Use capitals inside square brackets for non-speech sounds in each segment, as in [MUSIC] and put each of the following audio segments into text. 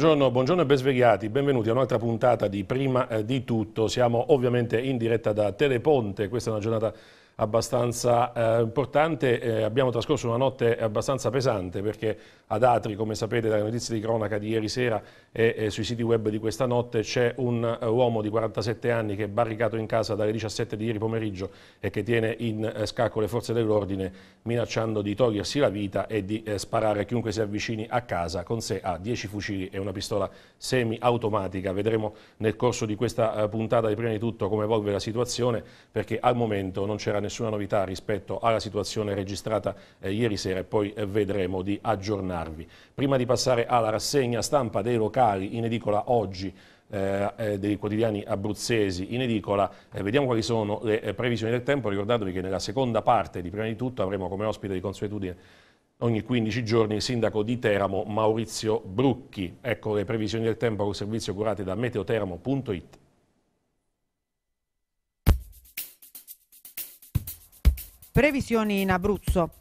Buongiorno, buongiorno e ben svegliati, benvenuti a un'altra puntata di Prima eh, di Tutto. Siamo ovviamente in diretta da Teleponte, questa è una giornata abbastanza eh, importante, eh, abbiamo trascorso una notte abbastanza pesante perché ad Atri, come sapete dalle notizie di cronaca di ieri sera e, e sui siti web di questa notte, c'è un uh, uomo di 47 anni che è barricato in casa dalle 17 di ieri pomeriggio e che tiene in uh, scacco le forze dell'ordine minacciando di togliersi la vita e di uh, sparare chiunque si avvicini a casa. Con sé ha 10 fucili e una pistola semi-automatica. Vedremo nel corso di questa puntata di prima di tutto come evolve la situazione perché al momento non c'era nessuna novità rispetto alla situazione registrata ieri sera e poi vedremo di aggiornare aggiornarvi. Prima di passare alla rassegna stampa dei locali in edicola oggi, eh, eh, dei quotidiani abruzzesi in edicola. Eh, vediamo quali sono le eh, previsioni del tempo. Ricordatevi che nella seconda parte di prima di tutto avremo come ospite di consuetudine ogni 15 giorni il sindaco di Teramo Maurizio Brucchi. Ecco le previsioni del tempo col servizio curate da meteoteramo.it. Previsioni in Abruzzo.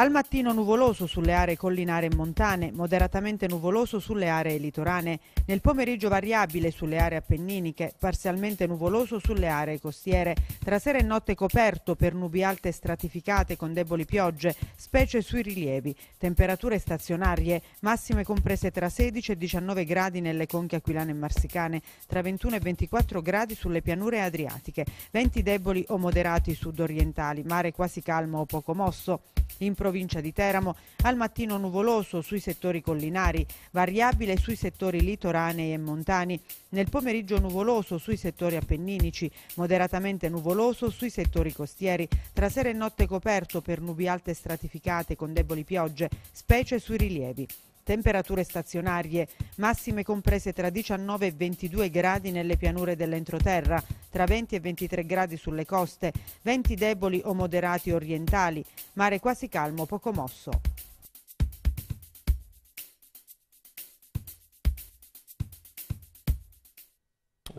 Al mattino nuvoloso sulle aree collinare e montane, moderatamente nuvoloso sulle aree litorane, nel pomeriggio variabile sulle aree appenniniche, parzialmente nuvoloso sulle aree costiere, tra sera e notte coperto per nubi alte stratificate con deboli piogge, specie sui rilievi, temperature stazionarie, massime comprese tra 16 e 19 gradi nelle conche aquilane e marsicane, tra 21 e 24 gradi sulle pianure adriatiche, venti deboli o moderati sudorientali, mare quasi calmo o poco mosso. In provincia di Teramo, al mattino nuvoloso sui settori collinari, variabile sui settori litoranei e montani, nel pomeriggio nuvoloso sui settori appenninici, moderatamente nuvoloso sui settori costieri, tra sera e notte coperto per nubi alte stratificate con deboli piogge, specie sui rilievi temperature stazionarie, massime comprese tra 19 e 22 gradi nelle pianure dell'entroterra, tra 20 e 23 gradi sulle coste, venti deboli o moderati orientali, mare quasi calmo, poco mosso.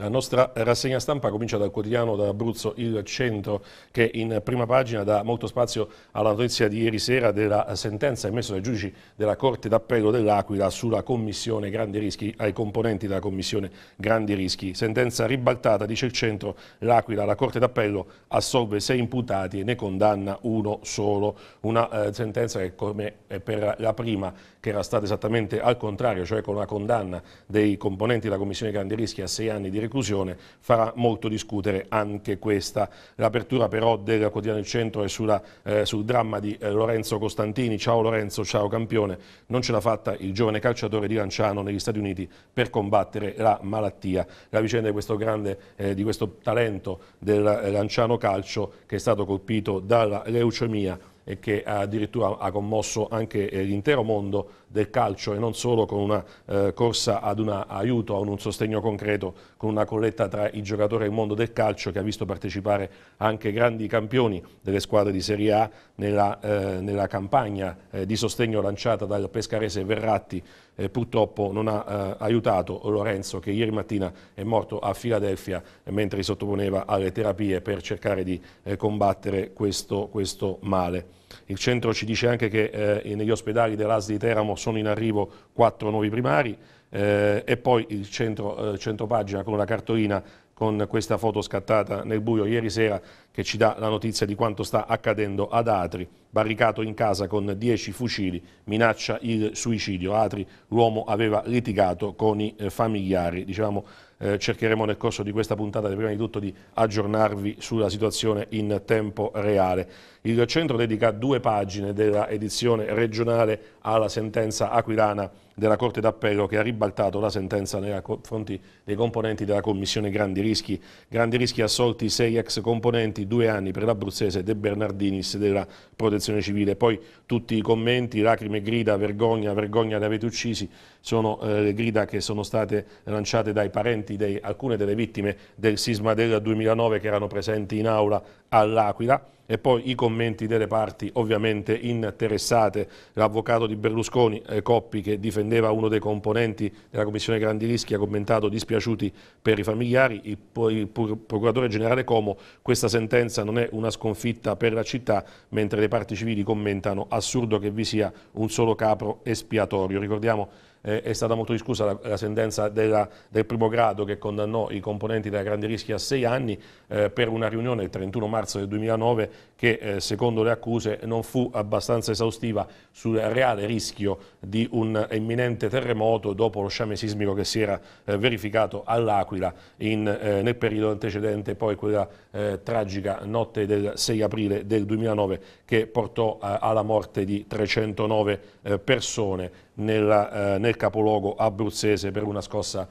La nostra rassegna stampa comincia dal quotidiano d'Abruzzo Il Centro che in prima pagina dà molto spazio alla notizia di ieri sera della sentenza emessa dai giudici della Corte d'Appello dell'Aquila sulla Commissione Grandi Rischi ai componenti della Commissione Grandi Rischi. Sentenza ribaltata, dice il Centro, l'Aquila, la Corte d'Appello assolve sei imputati e ne condanna uno solo. Una eh, sentenza che come per la prima che era stata esattamente al contrario, cioè con la condanna dei componenti della Commissione Grandi Rischi a sei anni di reclusione, farà molto discutere anche questa. L'apertura però del quotidiano del Centro è sulla, eh, sul dramma di eh, Lorenzo Costantini. Ciao Lorenzo, ciao campione. Non ce l'ha fatta il giovane calciatore di Lanciano negli Stati Uniti per combattere la malattia. La vicenda di questo grande, eh, di questo talento del eh, Lanciano Calcio che è stato colpito dalla leucemia e che addirittura ha commosso anche eh, l'intero mondo del calcio e non solo con una eh, corsa ad un aiuto, ad un sostegno concreto, con una colletta tra i giocatori e il mondo del calcio che ha visto partecipare anche grandi campioni delle squadre di Serie A nella, eh, nella campagna eh, di sostegno lanciata dal pescarese Verratti eh, purtroppo non ha eh, aiutato Lorenzo che ieri mattina è morto a Filadelfia mentre si sottoponeva alle terapie per cercare di eh, combattere questo, questo male. Il centro ci dice anche che eh, negli ospedali dell'AS di Teramo sono in arrivo quattro nuovi primari eh, e poi il centro, eh, centropagina con la cartolina con questa foto scattata nel buio ieri sera che ci dà la notizia di quanto sta accadendo ad Atri, barricato in casa con 10 fucili, minaccia il suicidio. Atri, l'uomo aveva litigato con i eh, familiari. Diciamo, eh, cercheremo nel corso di questa puntata prima di tutto di aggiornarvi sulla situazione in tempo reale. Il centro dedica due pagine della edizione regionale alla sentenza aquilana della Corte d'Appello che ha ribaltato la sentenza nei confronti dei componenti della Commissione Grandi Rischi. Grandi Rischi assolti sei ex componenti, due anni per l'abruzzese De Bernardinis della Protezione Civile. Poi tutti i commenti, lacrime, grida, vergogna, vergogna li avete uccisi, sono eh, le grida che sono state lanciate dai parenti di alcune delle vittime del sisma del 2009 che erano presenti in aula all'Aquila e poi i commenti delle parti ovviamente interessate, l'avvocato di Berlusconi eh, Coppi che difendeva uno dei componenti della Commissione Grandi Rischi ha commentato dispiaciuti per i familiari, il, il procuratore generale Como questa sentenza non è una sconfitta per la città mentre le parti civili commentano assurdo che vi sia un solo capro espiatorio. Ricordiamo eh, è stata molto discussa la, la sentenza della, del primo grado che condannò i componenti della Grande Rischi a sei anni eh, per una riunione il 31 marzo del 2009 che eh, secondo le accuse non fu abbastanza esaustiva sul reale rischio di un imminente terremoto dopo lo sciame sismico che si era eh, verificato all'Aquila eh, nel periodo antecedente poi quella eh, tragica notte del 6 aprile del 2009 che portò eh, alla morte di 309 persone nella, nel capoluogo abruzzese per una scossa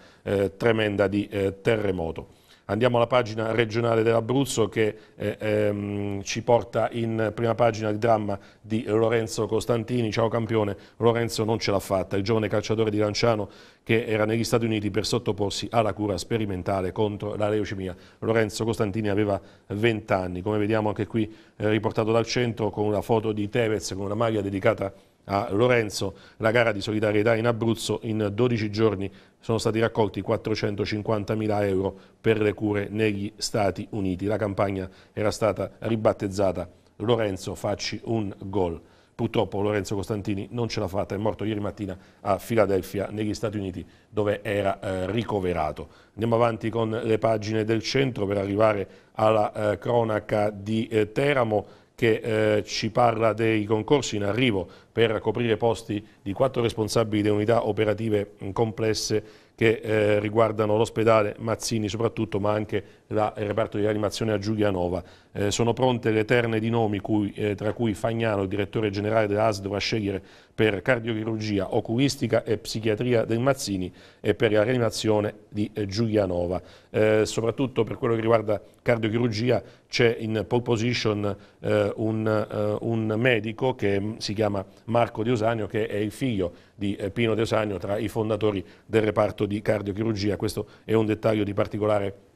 tremenda di terremoto. Andiamo alla pagina regionale dell'Abruzzo che eh, ehm, ci porta in prima pagina il dramma di Lorenzo Costantini. Ciao campione, Lorenzo non ce l'ha fatta. Il giovane calciatore di Lanciano che era negli Stati Uniti per sottoporsi alla cura sperimentale contro la leucemia. Lorenzo Costantini aveva 20 anni, come vediamo anche qui eh, riportato dal centro con una foto di Tevez con una maglia dedicata a a Lorenzo, la gara di solidarietà in Abruzzo, in 12 giorni sono stati raccolti 450 mila euro per le cure negli Stati Uniti. La campagna era stata ribattezzata Lorenzo facci un gol. Purtroppo Lorenzo Costantini non ce l'ha fatta, è morto ieri mattina a Filadelfia, negli Stati Uniti, dove era eh, ricoverato. Andiamo avanti con le pagine del centro per arrivare alla eh, cronaca di eh, Teramo che eh, ci parla dei concorsi in arrivo per coprire posti di quattro responsabili di unità operative complesse che eh, riguardano l'ospedale Mazzini soprattutto ma anche la, il reparto di animazione a Giulianova. Eh, sono pronte le terne di nomi cui, eh, tra cui Fagnano, il direttore generale dell'AS, dovrà scegliere per cardiochirurgia, oculistica e psichiatria del Mazzini e per la rianimazione di eh, Giulianova. Eh, soprattutto per quello che riguarda cardiochirurgia c'è in pole position eh, un, eh, un, medico che mm, si chiama Marco Di Osanio che è il figlio di Pino De Osanio tra i fondatori del reparto di cardiochirurgia. Questo è un dettaglio di particolare importanza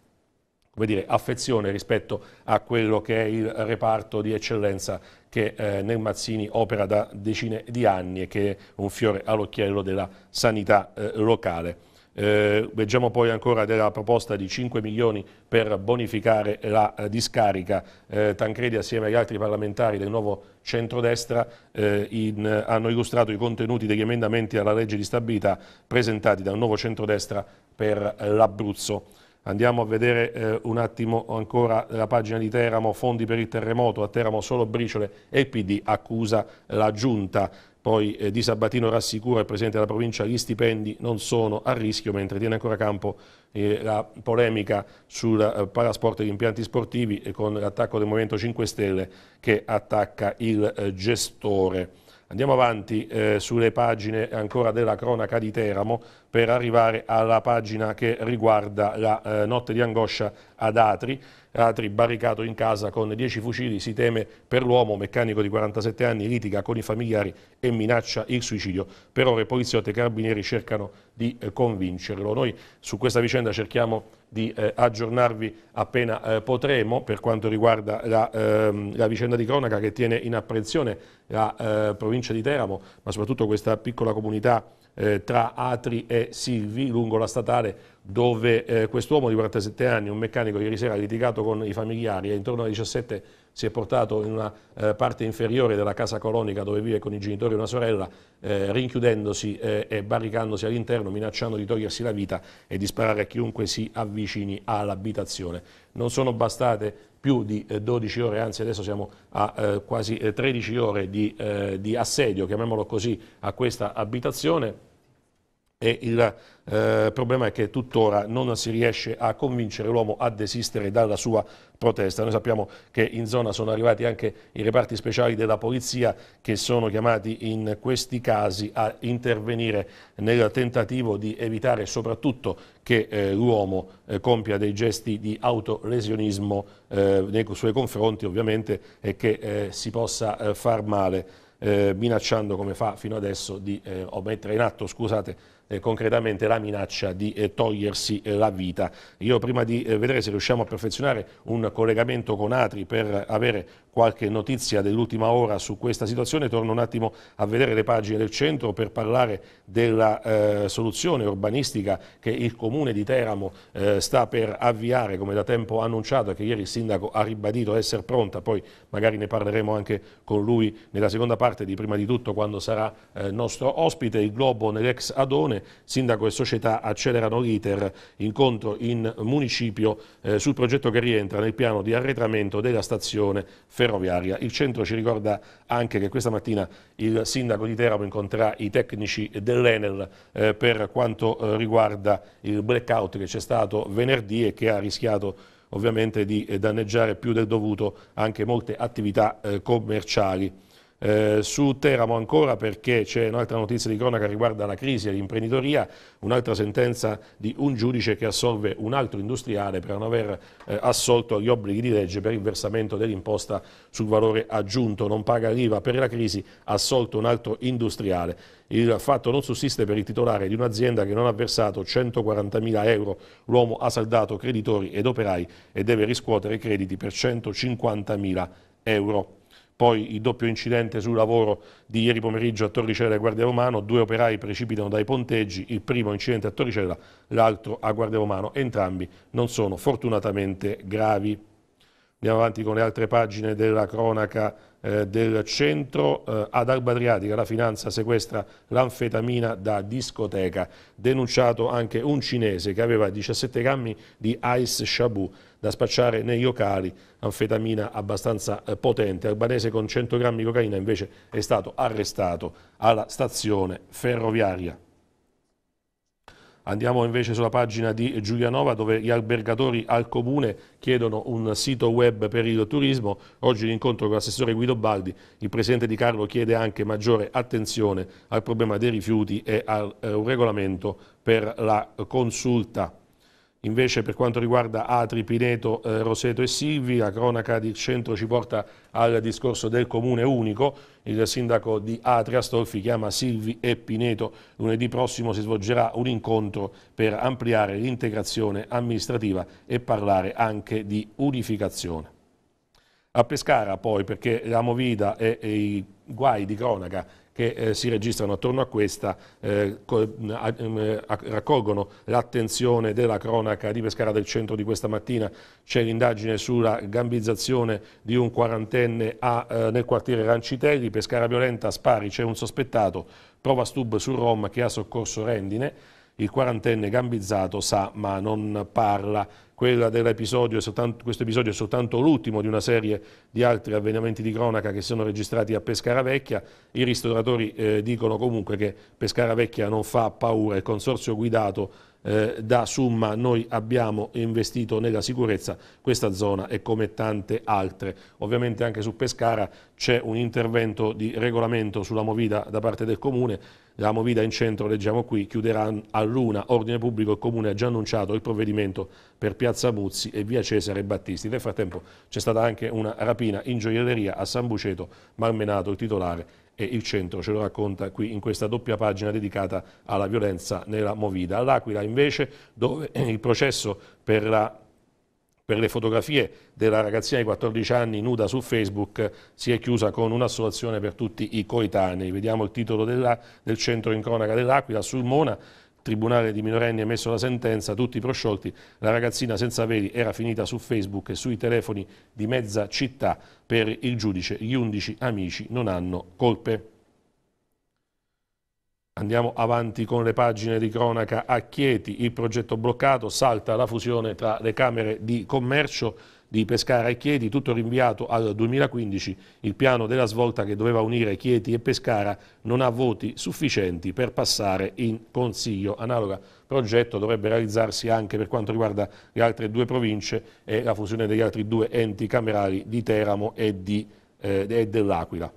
come dire, affezione rispetto a quello che è il reparto di eccellenza che eh, nel Mazzini opera da decine di anni e che è un fiore all'occhiello della sanità eh, locale. Eh, leggiamo poi ancora della proposta di 5 milioni per bonificare la eh, discarica. Eh, Tancredi assieme agli altri parlamentari del nuovo centrodestra eh, in, hanno illustrato i contenuti degli emendamenti alla legge di stabilità presentati dal nuovo centrodestra per eh, l'Abruzzo. Andiamo a vedere eh, un attimo ancora la pagina di Teramo, fondi per il terremoto, a Teramo solo briciole e il PD accusa la giunta. Poi eh, Di Sabatino rassicura il Presidente della provincia gli stipendi non sono a rischio, mentre tiene ancora campo eh, la polemica sul eh, parasport e gli impianti sportivi e con l'attacco del Movimento 5 Stelle che attacca il eh, gestore. Andiamo avanti eh, sulle pagine ancora della cronaca di Teramo, per arrivare alla pagina che riguarda la eh, notte di angoscia ad Atri. Atri barricato in casa con 10 fucili, si teme per l'uomo, meccanico di 47 anni, litiga con i familiari e minaccia il suicidio. Per ora poliziotti e carabinieri cercano di eh, convincerlo. Noi su questa vicenda cerchiamo di eh, aggiornarvi appena eh, potremo per quanto riguarda la, ehm, la, vicenda di cronaca che tiene in apprensione la eh, provincia di Teramo, ma soprattutto questa piccola comunità eh, tra Atri e Silvi lungo la statale dove eh, quest'uomo di 47 anni, un meccanico, ieri sera ha litigato con i familiari e intorno alle 17 si è portato in una eh, parte inferiore della casa colonica dove vive con i genitori e una sorella, eh, rinchiudendosi eh, e barricandosi all'interno, minacciando di togliersi la vita e di sparare a chiunque si avvicini all'abitazione. Non sono bastate più di 12 eh, ore, anzi adesso siamo a eh, quasi 13 eh, ore di, eh, di, assedio, chiamiamolo così, a questa abitazione e il eh, problema è che tuttora non si riesce a convincere l'uomo a desistere dalla sua protesta. Noi sappiamo che in zona sono arrivati anche i reparti speciali della polizia che sono chiamati in questi casi a intervenire nel tentativo di evitare soprattutto che eh, l'uomo eh, compia dei gesti di autolesionismo eh, nei suoi confronti ovviamente e che eh, si possa eh, far male eh, minacciando come fa fino adesso di, o mettere in atto scusate, eh, concretamente la minaccia di eh, togliersi eh, la vita. Io prima di vedere se riusciamo a perfezionare un collegamento con Atri per avere qualche notizia dell'ultima ora su questa situazione, torno un attimo a vedere le pagine del centro per parlare della eh, soluzione urbanistica che il comune di Teramo eh, sta per avviare, come da tempo annunciato e che ieri il sindaco ha ribadito essere pronta, poi magari ne parleremo anche con lui nella seconda parte di prima di tutto quando sarà eh, nostro ospite, il Globo nell'ex Adone, sindaco e società accelerano l'iter, incontro in municipio eh, sul progetto che rientra nel piano di arretramento della stazione ferroviaria ferroviaria. Il centro ci ricorda anche che questa mattina il sindaco di Teramo incontrerà i tecnici dell'Enel eh, per quanto eh, riguarda il blackout che c'è stato venerdì e che ha rischiato ovviamente di eh, danneggiare più del dovuto anche molte attività eh, commerciali. Eh, su Teramo ancora perché c'è un'altra notizia di cronaca riguardo alla crisi e all'imprenditoria, un'altra sentenza di un giudice che assolve un altro industriale per non aver eh, assolto gli obblighi di legge per il versamento dell'imposta sul valore aggiunto, non paga l'IVA per la crisi, assolto un altro industriale. Il fatto non sussiste per il titolare di un'azienda che non ha versato 140.000 euro, l'uomo ha saldato creditori ed operai e deve riscuotere crediti per 150.000 euro. Poi il doppio incidente sul lavoro di ieri pomeriggio a Torricella e Guardia Romano, due operai precipitano dai ponteggi, il primo incidente a Torricella, l'altro a Guardia Romano, entrambi non sono fortunatamente gravi. Andiamo avanti con le altre pagine della cronaca eh, del centro. Eh, ad Alba Adriatica la finanza sequestra l'anfetamina da discoteca. Denunciato anche un cinese che aveva 17 grammi di ice shabu da spacciare nei locali, anfetamina abbastanza eh, potente. Albanese con 100 grammi di cocaina invece è stato arrestato alla stazione ferroviaria. Andiamo invece sulla pagina di Giulianova dove gli albergatori al comune chiedono un sito web per il turismo. Oggi l'incontro con l'assessore Guido Baldi, il presidente di Carlo chiede anche maggiore attenzione al problema dei rifiuti e a eh, un regolamento per la consulta. Invece per quanto riguarda Atri, Pineto, eh, Roseto e Silvi, la cronaca di centro ci porta al discorso del comune unico. Il sindaco di Atri, Astolfi, chiama Silvi e Pineto. Lunedì prossimo si svolgerà un incontro per ampliare l'integrazione amministrativa e parlare anche di unificazione. A Pescara poi, perché la Movida e, e i guai di cronaca che eh, si registrano attorno a questa eh, raccolgono l'attenzione della cronaca di Pescara del centro di questa mattina. C'è l'indagine sulla gambizzazione di un quarantenne a, eh, nel quartiere Rancitelli, Pescara Violenta, Spari, c'è un sospettato, prova stub su Rom che ha soccorso Rendine il quarantenne gambizzato sa ma non parla. Soltanto, questo episodio è soltanto l'ultimo di una serie di altri avvenimenti di cronaca che si sono registrati a Pescara Vecchia. I ristoratori eh, dicono comunque che Pescara Vecchia non fa paura, il consorzio guidato eh, da Summa noi abbiamo investito nella sicurezza questa zona e come tante altre. Ovviamente anche su Pescara c'è un intervento di regolamento sulla movida da parte del Comune la Movida in centro, leggiamo qui, chiuderà a Luna, Ordine pubblico e comune ha già annunciato il provvedimento per Piazza Buzzi e via Cesare Battisti. Nel frattempo c'è stata anche una rapina in gioielleria a San Buceto, malmenato il titolare e il centro ce lo racconta qui in questa doppia pagina dedicata alla violenza nella Movida. All'Aquila invece dove il processo per la per le fotografie della ragazzina di 14 anni nuda su Facebook si è chiusa con un'assolazione per tutti i coetanei. Vediamo il titolo della, del centro in cronaca dell'Aquila, sul Mona, tribunale di minorenni ha emesso la sentenza, tutti prosciolti, la ragazzina senza veli era finita su Facebook e sui telefoni di mezza città per il giudice, gli undici amici non hanno colpe. Andiamo avanti con le pagine di cronaca a Chieti, il progetto bloccato, salta la fusione tra le Camere di Commercio di Pescara e Chieti, tutto rinviato al 2015, il piano della svolta che doveva unire Chieti e Pescara non ha voti sufficienti per passare in Consiglio. Analoga progetto dovrebbe realizzarsi anche per quanto riguarda le altre due province e la fusione degli altri due enti camerali di Teramo e, di, eh, e dell'Aquila.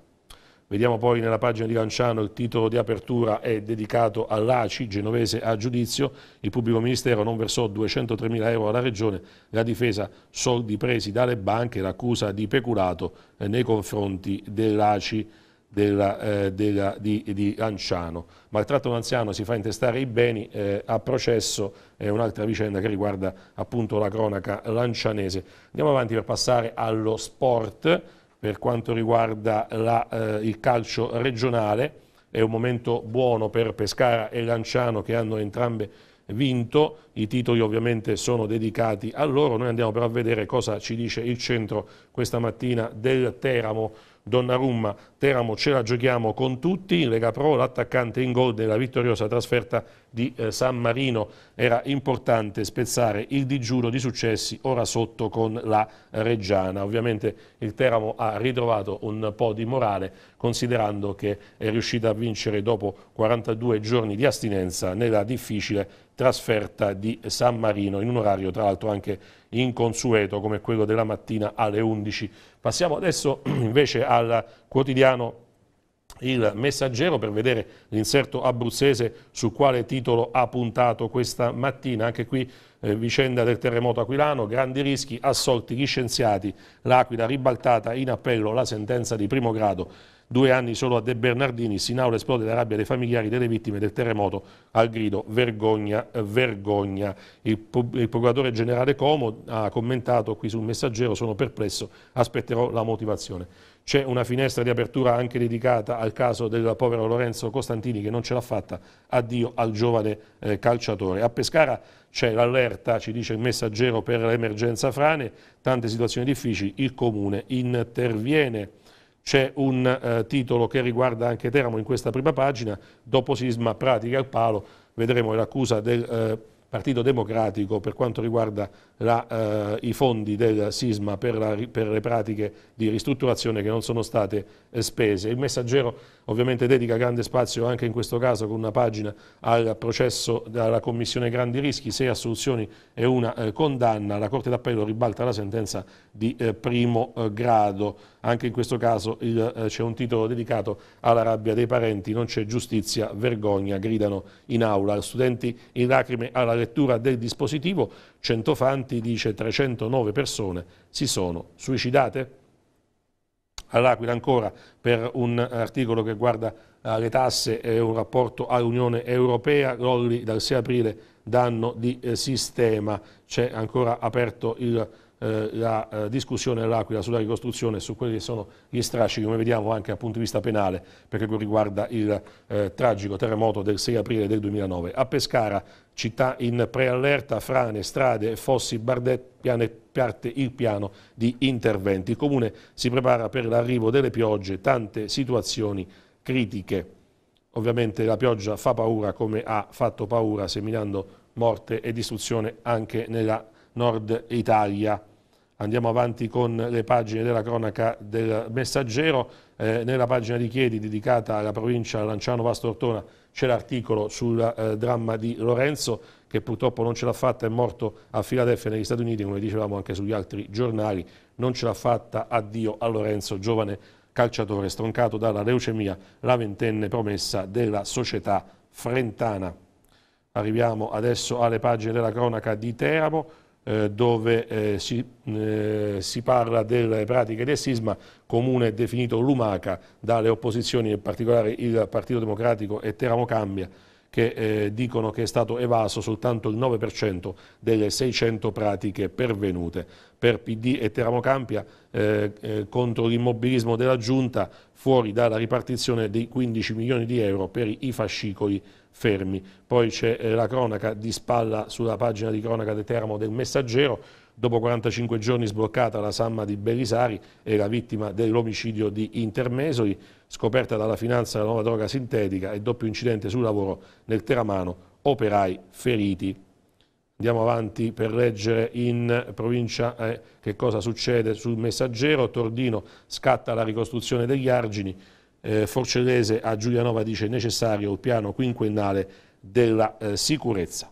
Vediamo poi nella pagina di Lanciano il titolo di apertura è dedicato all'ACI, genovese a giudizio, il pubblico ministero non versò 203 mila euro alla regione, la difesa soldi presi dalle banche, l'accusa di peculato eh, nei confronti dell'ACI eh, di, di, Lanciano. Maltratto un anziano si fa intestare i beni eh, a processo, è un'altra vicenda che riguarda appunto la cronaca lancianese. Andiamo avanti per passare allo sport per quanto riguarda la, eh, il calcio regionale, è un momento buono per Pescara e Lanciano che hanno entrambe vinto, i titoli ovviamente sono dedicati a loro, noi andiamo però a vedere cosa ci dice il centro questa mattina del Teramo Donnarumma, Teramo ce la giochiamo con tutti, in Lega Pro l'attaccante in gol della vittoriosa trasferta di eh, San Marino, era importante spezzare il digiuno di successi ora sotto con la Reggiana, ovviamente il Teramo ha ritrovato un po' di morale considerando che è riuscita a vincere dopo 42 giorni di astinenza nella difficile trasferta di San Marino in un orario tra l'altro anche inconsueto come quello della mattina alle 11. Passiamo adesso [CLEARS THROAT] invece al quotidiano il messaggero per vedere l'inserto abruzzese su quale titolo ha puntato questa mattina. Anche qui eh, vicenda del terremoto aquilano, grandi rischi, assolti gli scienziati, l'Aquila ribaltata in appello la sentenza di primo grado Due anni solo a De Bernardini, aula esplode la rabbia dei familiari delle vittime del terremoto al grido vergogna, vergogna. Il, il procuratore generale Como ha commentato qui sul messaggero, sono perplesso, aspetterò la motivazione. C'è una finestra di apertura anche dedicata al caso del povero Lorenzo Costantini che non ce l'ha fatta, addio al giovane eh, calciatore. A Pescara c'è l'allerta, ci dice il messaggero per l'emergenza frane, tante situazioni difficili, il comune interviene c'è un eh, titolo che riguarda anche Teramo in questa prima pagina, dopo sisma pratica al palo, vedremo l'accusa del eh, Partito Democratico per quanto riguarda la, eh, i fondi del sisma per, la, per, le pratiche di ristrutturazione che non sono state spese. Il messaggero ovviamente dedica grande spazio anche in questo caso con una pagina al processo della Commissione Grandi Rischi, sei assoluzioni e una eh, condanna. La Corte d'Appello ribalta la sentenza di eh, primo eh, grado. Anche in questo caso eh, c'è un titolo dedicato alla rabbia dei parenti, non c'è giustizia, vergogna, gridano in aula. Studenti in lacrime alla lettura del dispositivo, Centofanti dice 309 persone si sono suicidate all'Aquila ancora per un articolo che guarda eh, le tasse e un rapporto all'Unione Europea, rolli dal 6 aprile danno di eh, sistema, c'è ancora aperto il eh, la eh, discussione dell'Aquila sulla ricostruzione e su quelli che sono gli strascichi, come vediamo anche dal punto di vista penale, perché riguarda il eh, tragico terremoto del 6 aprile del 2009. A Pescara, città in preallerta, frane, strade, fossi, bardet, piane, parte il piano di interventi. Il Comune si prepara per l'arrivo delle piogge, tante situazioni critiche. Ovviamente la pioggia fa paura come ha fatto paura seminando morte e distruzione anche nella Nord Italia. Andiamo avanti con le pagine della cronaca del messaggero. Eh, nella pagina di Chiedi dedicata alla provincia Lanciano Vastortona c'è l'articolo sul eh, dramma di Lorenzo che purtroppo non ce l'ha fatta, è morto a Filadelfia negli Stati Uniti, come dicevamo anche sugli altri giornali, non ce l'ha fatta addio a Lorenzo, giovane calciatore stroncato dalla leucemia, la ventenne promessa della società frentana. Arriviamo adesso alle pagine della cronaca di Teramo eh, dove eh, si, eh, si, parla delle pratiche del sisma, comune definito lumaca dalle opposizioni, in particolare il Partito Democratico e Teramo Cambia, che eh, dicono che è stato evaso soltanto il 9% delle 600 pratiche pervenute. Per PD e Teramo Campia eh, contro l'immobilismo della Giunta fuori dalla ripartizione dei 15 milioni di euro per i fascicoli fermi. Poi c'è eh, la cronaca di spalla sulla pagina di cronaca di Teramo del Messaggero, dopo 45 giorni sbloccata la samma di Belisari, e la vittima dell'omicidio di Intermesoli, scoperta dalla finanza la nuova droga sintetica e doppio incidente sul lavoro nel Teramano, operai feriti. Andiamo avanti per leggere in provincia eh, che cosa succede sul messaggero, Tordino scatta la ricostruzione degli argini, eh, Forcellese a Giulianova dice necessario il piano quinquennale della eh, sicurezza.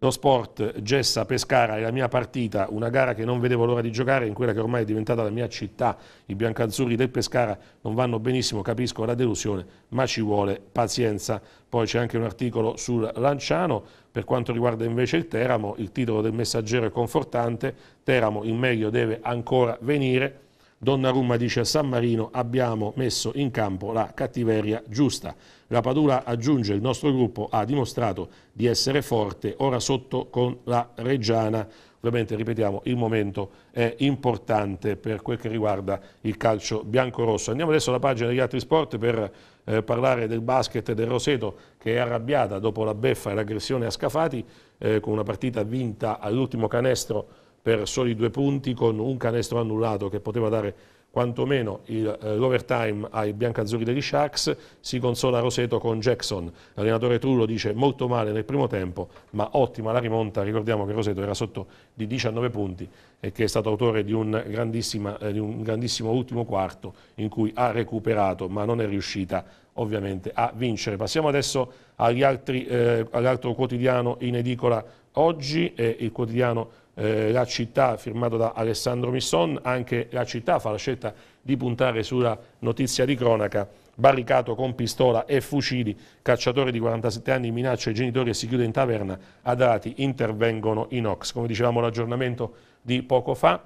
Lo sport Gessa Pescara è la mia partita, una gara che non vedevo l'ora di giocare, in quella che ormai è diventata la mia città. I biancazzurri del Pescara non vanno benissimo, capisco la delusione, ma ci vuole pazienza. Poi c'è anche un articolo sul Lanciano, per quanto riguarda invece il Teramo, il titolo del messaggero è confortante, Teramo in meglio deve ancora venire Donnarumma dice a San Marino abbiamo messo in campo la cattiveria giusta. La Padula aggiunge il nostro gruppo ha dimostrato di essere forte, ora sotto con la Reggiana. Ovviamente, ripetiamo, il momento è importante per quel che riguarda il calcio bianco-rosso. Andiamo adesso alla pagina degli altri sport per eh, parlare del basket del Roseto che è arrabbiata dopo la beffa e l'aggressione a Scafati eh, con una partita vinta all'ultimo canestro per soli due punti con un canestro annullato che poteva dare quantomeno eh, l'overtime eh, ai biancazzurri degli Sharks, si consola Roseto con Jackson. L'allenatore Trullo dice molto male nel primo tempo, ma ottima la rimonta. Ricordiamo che Roseto era sotto di 19 punti e che è stato autore di un, eh, di un grandissimo ultimo quarto in cui ha recuperato, ma non è riuscita ovviamente a vincere. Passiamo adesso altri, eh, all'altro quotidiano in edicola oggi, il quotidiano eh, la città firmato da Alessandro Misson, anche la città fa la scelta di puntare sulla notizia di cronaca, barricato con pistola e fucili, cacciatore di 47 anni minaccia i genitori e si chiude in taverna, a dati intervengono i NOx. Come dicevamo l'aggiornamento di poco fa,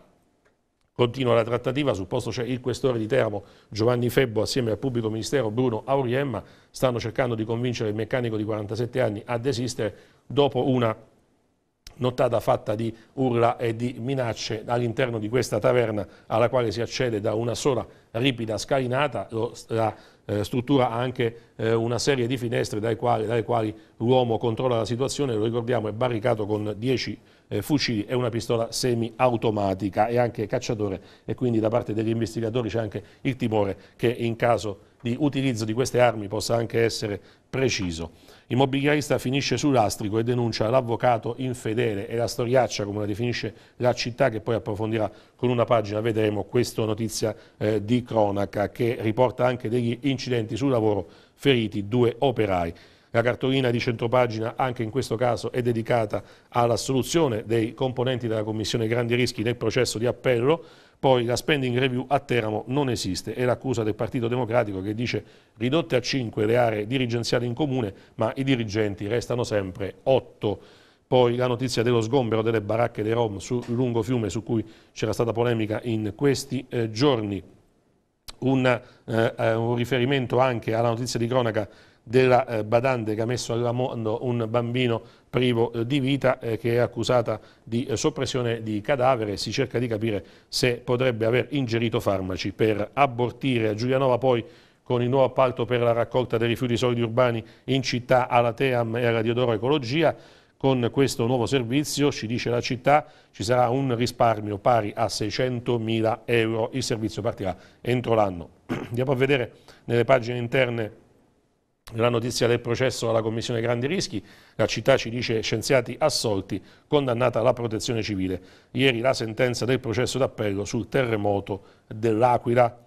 Continua la trattativa, sul posto c'è il questore di Teramo Giovanni Febbo assieme al pubblico ministero Bruno Auriemma, stanno cercando di convincere il meccanico di 47 anni a desistere dopo una nottata fatta di urla e di minacce all'interno di questa taverna alla quale si accede da una sola ripida scalinata, la eh, struttura ha anche eh, una serie di finestre dalle quali, quali l'uomo controlla la situazione, lo ricordiamo è barricato con 10 eh, fucili e una pistola semiautomatica e anche cacciatore e quindi da parte degli investigatori c'è anche il timore che in caso di utilizzo di queste armi possa anche essere preciso. L'immobiliarista finisce sul lastrico e denuncia l'avvocato infedele e la storiaccia, come la definisce la città, che poi approfondirà con una pagina, vedremo, questa notizia eh, di cronaca che riporta anche degli incidenti sul lavoro, feriti due operai. La cartolina di centropagina anche in questo caso è dedicata alla soluzione dei componenti della Commissione Grandi Rischi nel processo di appello poi la spending review a Teramo non esiste, è l'accusa del Partito Democratico che dice ridotte a 5 le aree dirigenziali in comune, ma i dirigenti restano sempre 8. Poi la notizia dello sgombero delle baracche dei Rom sul lungo fiume su cui c'era stata polemica in questi eh, giorni. Un, eh, eh un riferimento anche alla notizia di cronaca della eh, badante che ha messo al mondo un bambino privo eh, di vita eh, che è accusata di eh, soppressione di cadavere. Si cerca di capire se potrebbe aver ingerito farmaci per abortire. A Giulianova poi con il nuovo appalto per la raccolta dei rifiuti solidi urbani in città alla Team e alla Diodoro Ecologia. Con questo nuovo servizio, ci dice la città, ci sarà un risparmio pari a 600.000 euro. Il servizio partirà entro l'anno. [CLEARS THROAT] Andiamo a vedere nelle pagine interne la notizia del processo alla Commissione Grandi Rischi, la città ci dice scienziati assolti, condannata la protezione civile. Ieri la sentenza del processo d'appello sul terremoto dell'Aquila.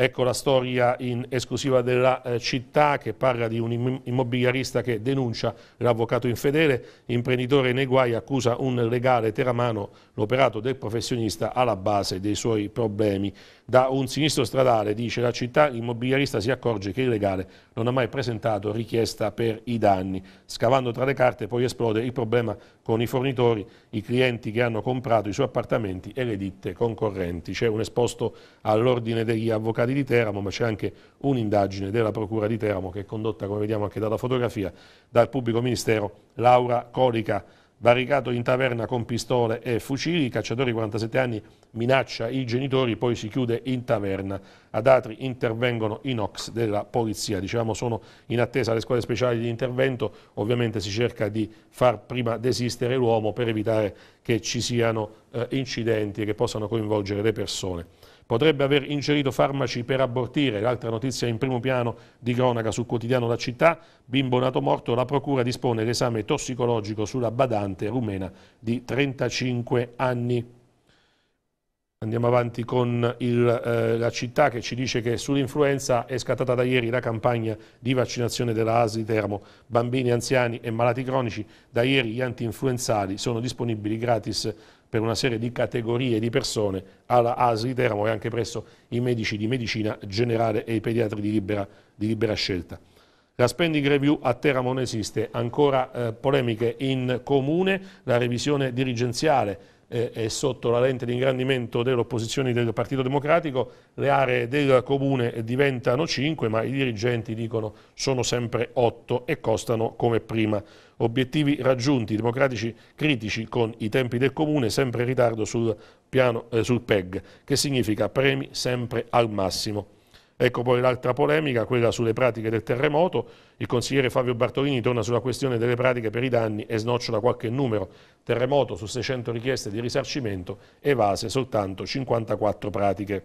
Ecco la storia in esclusiva della eh, città che parla di un immobiliarista che denuncia l'avvocato infedele, imprenditore nei guai accusa un legale teramano, l'operato del professionista alla base dei suoi problemi. Da un sinistro stradale, dice la città, l'immobiliarista si accorge che il legale non ha mai presentato richiesta per i danni. Scavando tra le carte poi esplode il problema con i fornitori, i clienti che hanno comprato i suoi appartamenti e le ditte concorrenti. C'è un esposto all'ordine degli avvocati magistrati di Teramo, ma c'è anche un'indagine della Procura di Teramo che è condotta, come vediamo anche dalla fotografia, dal pubblico ministero Laura Colica, barricato in taverna con pistole e fucili, il cacciatore 47 anni minaccia i genitori, poi si chiude in taverna. Ad Atri intervengono i NOx della polizia, diciamo sono in attesa le squadre speciali di intervento, ovviamente si cerca di far prima desistere l'uomo per evitare che ci siano eh, incidenti e che possano coinvolgere le persone potrebbe aver ingerito farmaci per abortire, l'altra notizia in primo piano di cronaca sul quotidiano La Città, bimbo nato morto, la procura dispone l'esame tossicologico sulla badante rumena di 35 anni. Andiamo avanti con il, eh, la città che ci dice che sull'influenza è scattata da ieri la campagna di vaccinazione della ASI Termo. Bambini, anziani e malati cronici, da ieri gli anti-influenzali sono disponibili gratis per una serie di categorie di persone alla ASI Teramo e anche presso i medici di medicina generale e i pediatri di libera, di libera scelta. La spending review a Teramo non esiste, ancora eh, polemiche in comune, la revisione dirigenziale eh, è sotto la lente di ingrandimento delle opposizioni del Partito Democratico, le aree del comune diventano 5 ma i dirigenti dicono sono sempre 8 e costano come prima. Obiettivi raggiunti, democratici critici con i tempi del Comune, sempre in ritardo sul, piano, eh, sul PEG, che significa premi sempre al massimo. Ecco poi l'altra polemica, quella sulle pratiche del terremoto. Il consigliere Fabio Bartolini torna sulla questione delle pratiche per i danni e snocciola qualche numero. Terremoto su 600 richieste di risarcimento, evase soltanto 54 pratiche.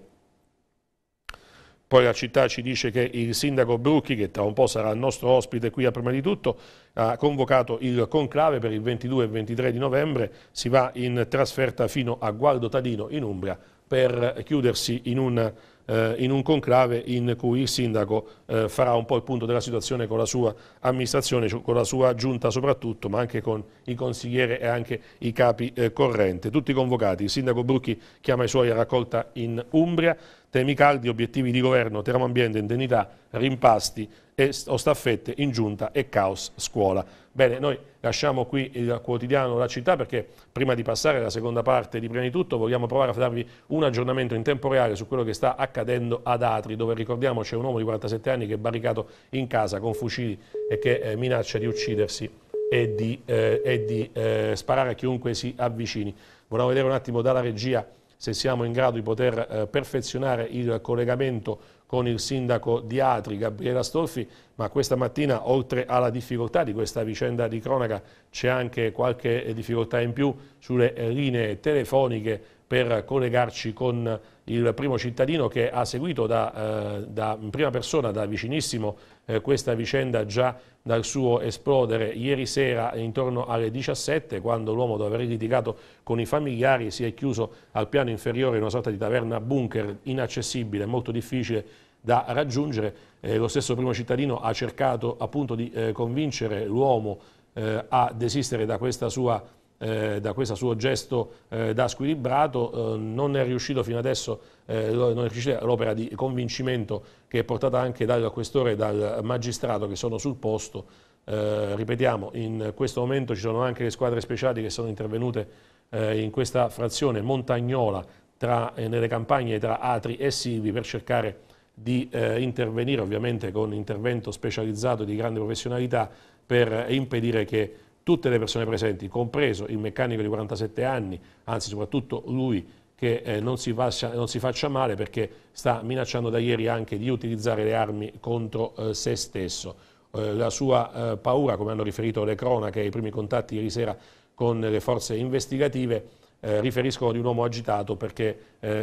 Poi la città ci dice che il sindaco Brucchi, che tra un po' sarà il nostro ospite qui a prima di tutto, ha convocato il conclave per il 22 e 23 di novembre, si va in trasferta fino a Gualdo Tadino in Umbria per chiudersi in un eh, in un conclave in cui il sindaco eh, farà un po' il punto della situazione con la sua amministrazione, con la sua giunta soprattutto, ma anche con i consiglieri e anche i capi eh, corrente. Tutti convocati, il sindaco Brucchi chiama i suoi a raccolta in Umbria, temi caldi, obiettivi di governo, ambiente, indennità, rimpasti, e, o staffette in giunta e caos scuola. Bene, noi lasciamo qui il quotidiano La Città perché prima di passare alla seconda parte di Prima di Tutto vogliamo provare a darvi un aggiornamento in tempo reale su quello che sta accadendo ad Atri dove ricordiamo c'è un uomo di 47 anni che è barricato in casa con fucili e che eh, minaccia di uccidersi e di, eh, e di eh, sparare a chiunque si avvicini. Volevo vedere un attimo dalla regia se siamo in grado di poter eh, perfezionare il collegamento con il sindaco di Atri, Gabriela Storfi, ma questa mattina oltre alla difficoltà di questa vicenda di cronaca c'è anche qualche eh, difficoltà in più sulle eh, linee telefoniche per collegarci con il primo cittadino che ha seguito da, eh, da prima persona, da vicinissimo, eh, questa vicenda già dal suo esplodere ieri sera intorno alle 17 quando l'uomo dopo aver litigato con i familiari si è chiuso al piano inferiore in una sorta di taverna bunker inaccessibile, molto difficile da raggiungere. Eh, lo stesso primo cittadino ha cercato appunto di eh, convincere l'uomo eh, a desistere da, sua, eh, da questo suo gesto eh, da squilibrato, eh, non è riuscito fino adesso l'opera di convincimento che è portata anche dal questore e dal magistrato che sono sul posto. ripetiamo, in questo momento ci sono anche le squadre speciali che sono intervenute in questa frazione montagnola tra, nelle campagne tra Atri e Silvi per cercare di eh, intervenire ovviamente con intervento specializzato di grande professionalità per eh, impedire che tutte le persone presenti, compreso il meccanico di 47 anni, anzi soprattutto lui che eh, non, si faccia, non, si faccia, male perché sta minacciando da ieri anche di utilizzare le armi contro eh, se stesso. Eh, la sua eh, paura, come hanno riferito le cronache e i primi contatti ieri sera con le forze investigative, riferiscono di un uomo agitato perché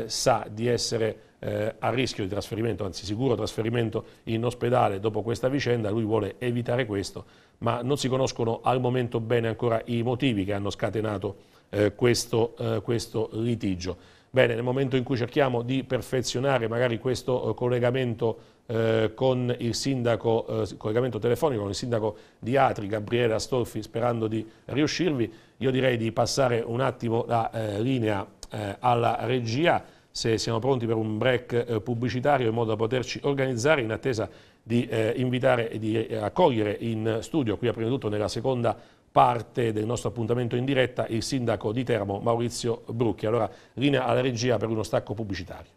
sa di essere eh, a rischio di trasferimento, anzi sicuro trasferimento in ospedale dopo questa vicenda, lui vuole evitare questo, ma non si conoscono al momento bene ancora i motivi che hanno scatenato eh, questo, eh, questo, litigio. Bene, nel momento in cui cerchiamo di perfezionare magari questo eh, collegamento eh, con il sindaco, eh, collegamento telefonico con il sindaco di Atri, Gabriele Astolfi, sperando di riuscirvi, io direi di passare un attimo la linea alla regia se siamo pronti per un break eh, pubblicitario in modo da poterci organizzare in attesa di eh, invitare e di eh, accogliere in studio, qui prima di tutto nella seconda parte del nostro appuntamento in diretta, il sindaco di Termo Maurizio Brucchi. Allora linea alla regia per uno stacco pubblicitario.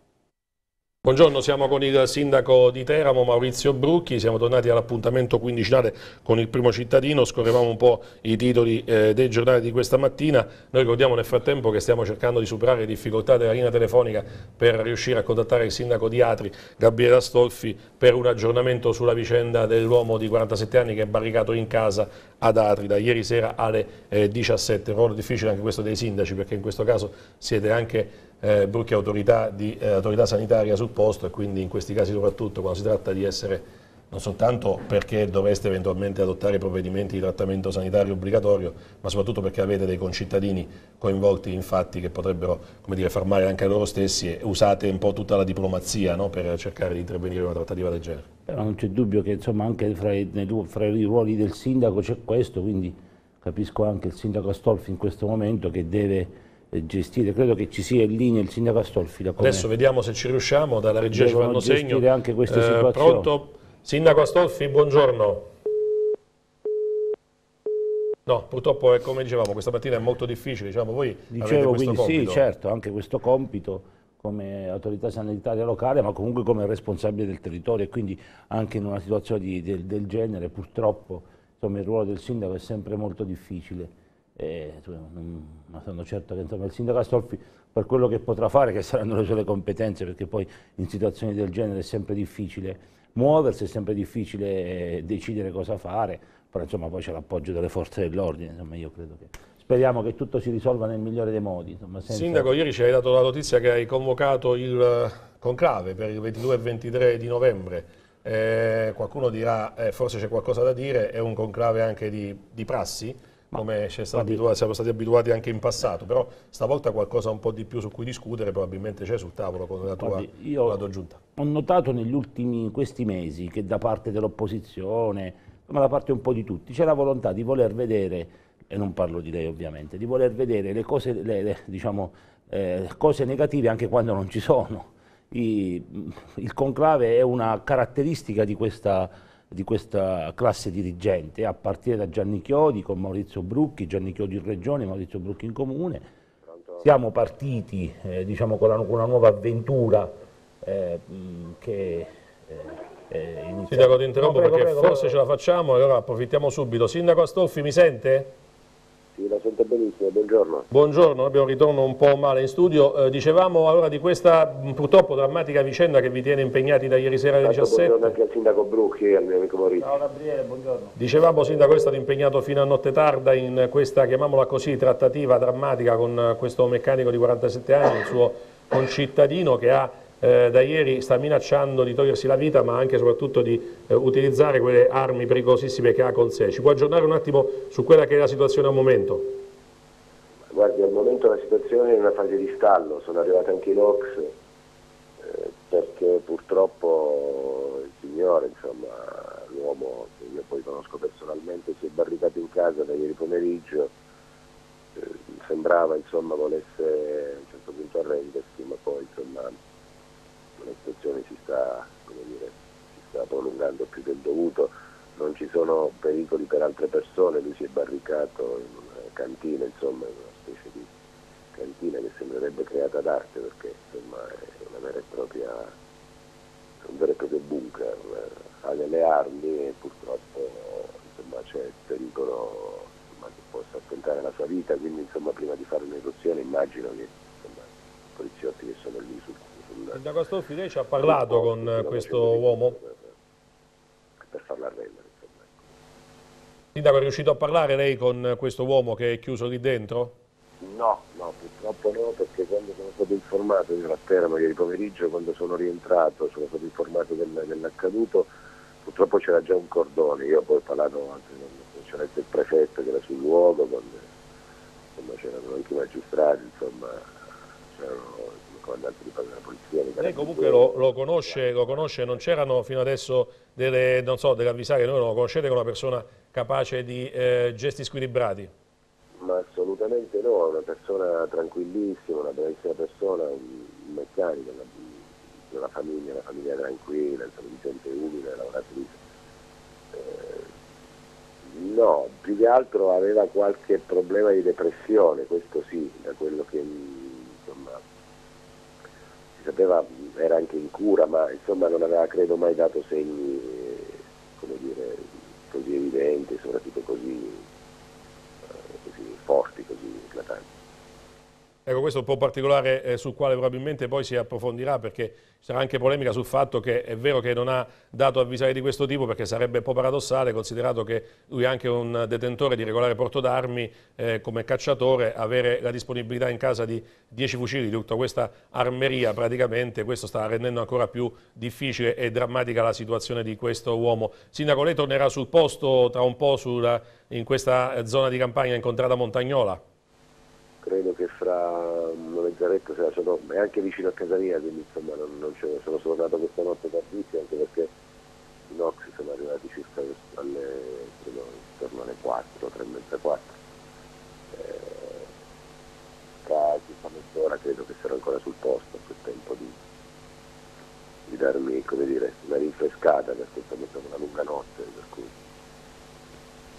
Buongiorno, siamo con il sindaco di Teramo Maurizio Brucchi, siamo tornati all'appuntamento quindicinale con il primo cittadino, scorrevamo un po' i titoli eh, dei giornali di questa mattina, noi ricordiamo nel frattempo che stiamo cercando di superare le difficoltà della linea telefonica per riuscire a contattare il sindaco di Atri, Gabriele Astolfi, per un aggiornamento sulla vicenda dell'uomo di 47 anni che è barricato in casa ad Atri da ieri sera alle eh, 17, un ruolo difficile anche questo dei sindaci perché in questo caso siete anche eh, bruche autorità, di, eh, autorità sanitaria sul posto e quindi in questi casi soprattutto quando si tratta di essere non soltanto perché dovreste eventualmente adottare provvedimenti di trattamento sanitario obbligatorio, ma soprattutto perché avete dei concittadini coinvolti in fatti che potrebbero come dire, far male anche a loro stessi e usate un po' tutta la diplomazia no, per cercare di intervenire in una trattativa del genere. Però non c'è dubbio che insomma, anche fra i, nei, fra i ruoli del sindaco c'è questo, quindi capisco anche il sindaco Astolfi in questo momento che deve eh, gestire, credo che ci sia in linea il sindaco Astolfi. Adesso vediamo se ci riusciamo, dalla regia ci fanno segno. anche queste eh, situazioni. Pronto? Sindaco Astolfi, buongiorno. No, purtroppo è come dicevamo, questa mattina è molto difficile, diciamo, voi Dicevo, quindi, compito. Sì, certo, anche questo compito come autorità sanitaria locale, ma comunque come responsabile del territorio e quindi anche in una situazione di, del, del, genere purtroppo insomma, il ruolo del sindaco è sempre molto difficile. Eh, ma sono certo che insomma, il sindaco Astolfi per quello che potrà fare, che saranno le sue competenze, perché poi in situazioni del genere è sempre difficile muoversi, è sempre difficile eh, decidere cosa fare, però insomma poi c'è l'appoggio delle forze dell'ordine, insomma io credo che speriamo che tutto si risolva nel migliore dei modi. Insomma, senza... Sindaco, ieri ci hai dato la notizia che hai convocato il eh, conclave per il 22 e 23 di novembre. Eh, qualcuno dirà, eh, forse c'è qualcosa da dire, è un conclave anche di, di prassi? Ma, come abituati, siamo stati abituati anche in passato, però stavolta qualcosa un po' di più su cui discutere probabilmente c'è sul tavolo con la tua, io giunta. Ho notato negli ultimi questi mesi che da parte dell'opposizione, ma da parte un po' di tutti, c'è la volontà di voler vedere, e non parlo di lei ovviamente, di voler vedere le cose, le, le, diciamo, eh, cose negative anche quando non ci sono. I, il conclave è una caratteristica di questa di questa classe dirigente, a partire da Gianni Chiodi con Maurizio Brucchi, Gianni Chiodi in Regione, Maurizio Brucchi in Comune. Siamo partiti eh, diciamo, con, la, con, una nuova avventura eh, che... Eh, eh, Sindaco ti interrompo no, prego, perché prego, forse prego. ce la facciamo, allora approfittiamo subito. Sindaco Astolfi mi sente? Sì, la sento benissimo, buongiorno. Buongiorno, abbiamo un ritorno un po' male in studio. Eh, dicevamo allora di questa mm, purtroppo drammatica vicenda che vi tiene impegnati da ieri sera alle 17. Buongiorno anche al sindaco Brucchi e al mio amico Maurizio. Ciao Gabriele, buongiorno. Dicevamo sindaco è stato impegnato fino a notte tarda in questa, chiamiamola così, trattativa drammatica con questo meccanico di 47 anni, il suo concittadino che ha eh, da ieri sta minacciando di togliersi la vita ma anche e soprattutto di eh, utilizzare quelle armi pericolosissime che ha con sé. Ci può aggiornare un attimo su quella che è la situazione al momento? Guardi, al momento la situazione è in una fase di stallo, sono arrivati anche i LOX eh, perché purtroppo il signore, l'uomo che io poi conosco personalmente, si è barricato in casa da ieri pomeriggio eh, sembrava insomma volesse a un certo punto arrendersi ma poi insomma la situazione si sta, dire, si sta prolungando più del dovuto, non ci sono pericoli per altre persone, lui si è barricato in una cantina, insomma, in una specie di cantina che sembrerebbe creata d'arte perché insomma, è una vera e propria un vero e proprio bunker, eh, ha delle armi e purtroppo insomma, c'è il pericolo insomma, che possa attentare la sua vita, quindi insomma, prima di fare un'eruzione immagino che insomma, i poliziotti che sono lì sul Sindaco Stoffi, lei ci ha parlato con questo uomo? Per farla arrendere. Ecco. Sindaco, è riuscito a parlare lei con questo uomo che è chiuso lì dentro? No, no, purtroppo no, perché quando sono stato informato, io a Teramo ieri pomeriggio, quando sono rientrato, sono stato informato del, dell'accaduto, purtroppo c'era già un cordone, io poi ho parlato, con c'era il prefetto che era sul luogo, c'erano anche i magistrati, insomma, c'erano con la polizia. Lei comunque lo, lo, conosce, lo conosce, non c'erano fino adesso delle, non so, delle avvisaglie, noi lo conoscete come una persona capace di eh, gesti squilibrati? Ma assolutamente no, è una persona tranquillissima, una bravissima persona, un meccanico, una, una famiglia, una famiglia tranquilla, insomma, di gente umile, lavoratrice. Eh, No, più che altro aveva qualche problema di depressione, questo sì, da quello che si sapeva era anche in cura, ma insomma non aveva credo mai dato segni dire, così evidenti, soprattutto così, eh, così forti, così eclatanti. Ecco, questo è un po' particolare eh, sul quale probabilmente poi si approfondirà perché ci sarà anche polemica sul fatto che è vero che non ha dato avvisare di questo tipo perché sarebbe un po' paradossale considerato che lui è anche un detentore di regolare porto d'armi eh, come cacciatore, avere la disponibilità in casa di 10 fucili, di tutta questa armeria praticamente, questo sta rendendo ancora più difficile e drammatica la situazione di questo uomo. Sindaco, lei tornerà sul posto tra un po' sulla, in questa eh, zona di campagna incontrata Montagnola? credo che fra una mezz'oretta se sono, è anche vicino a casa mia, quindi insomma non, non sono solo andato questa notte tardissima, anche perché i Nox sono arrivati circa alle, credo, intorno alle 4, 3 e mezza 4. Eh, tra circa mezz'ora credo che sarò ancora sul posto, a quel tempo di, di darmi dire, una rinfrescata perché è stata una lunga notte per cui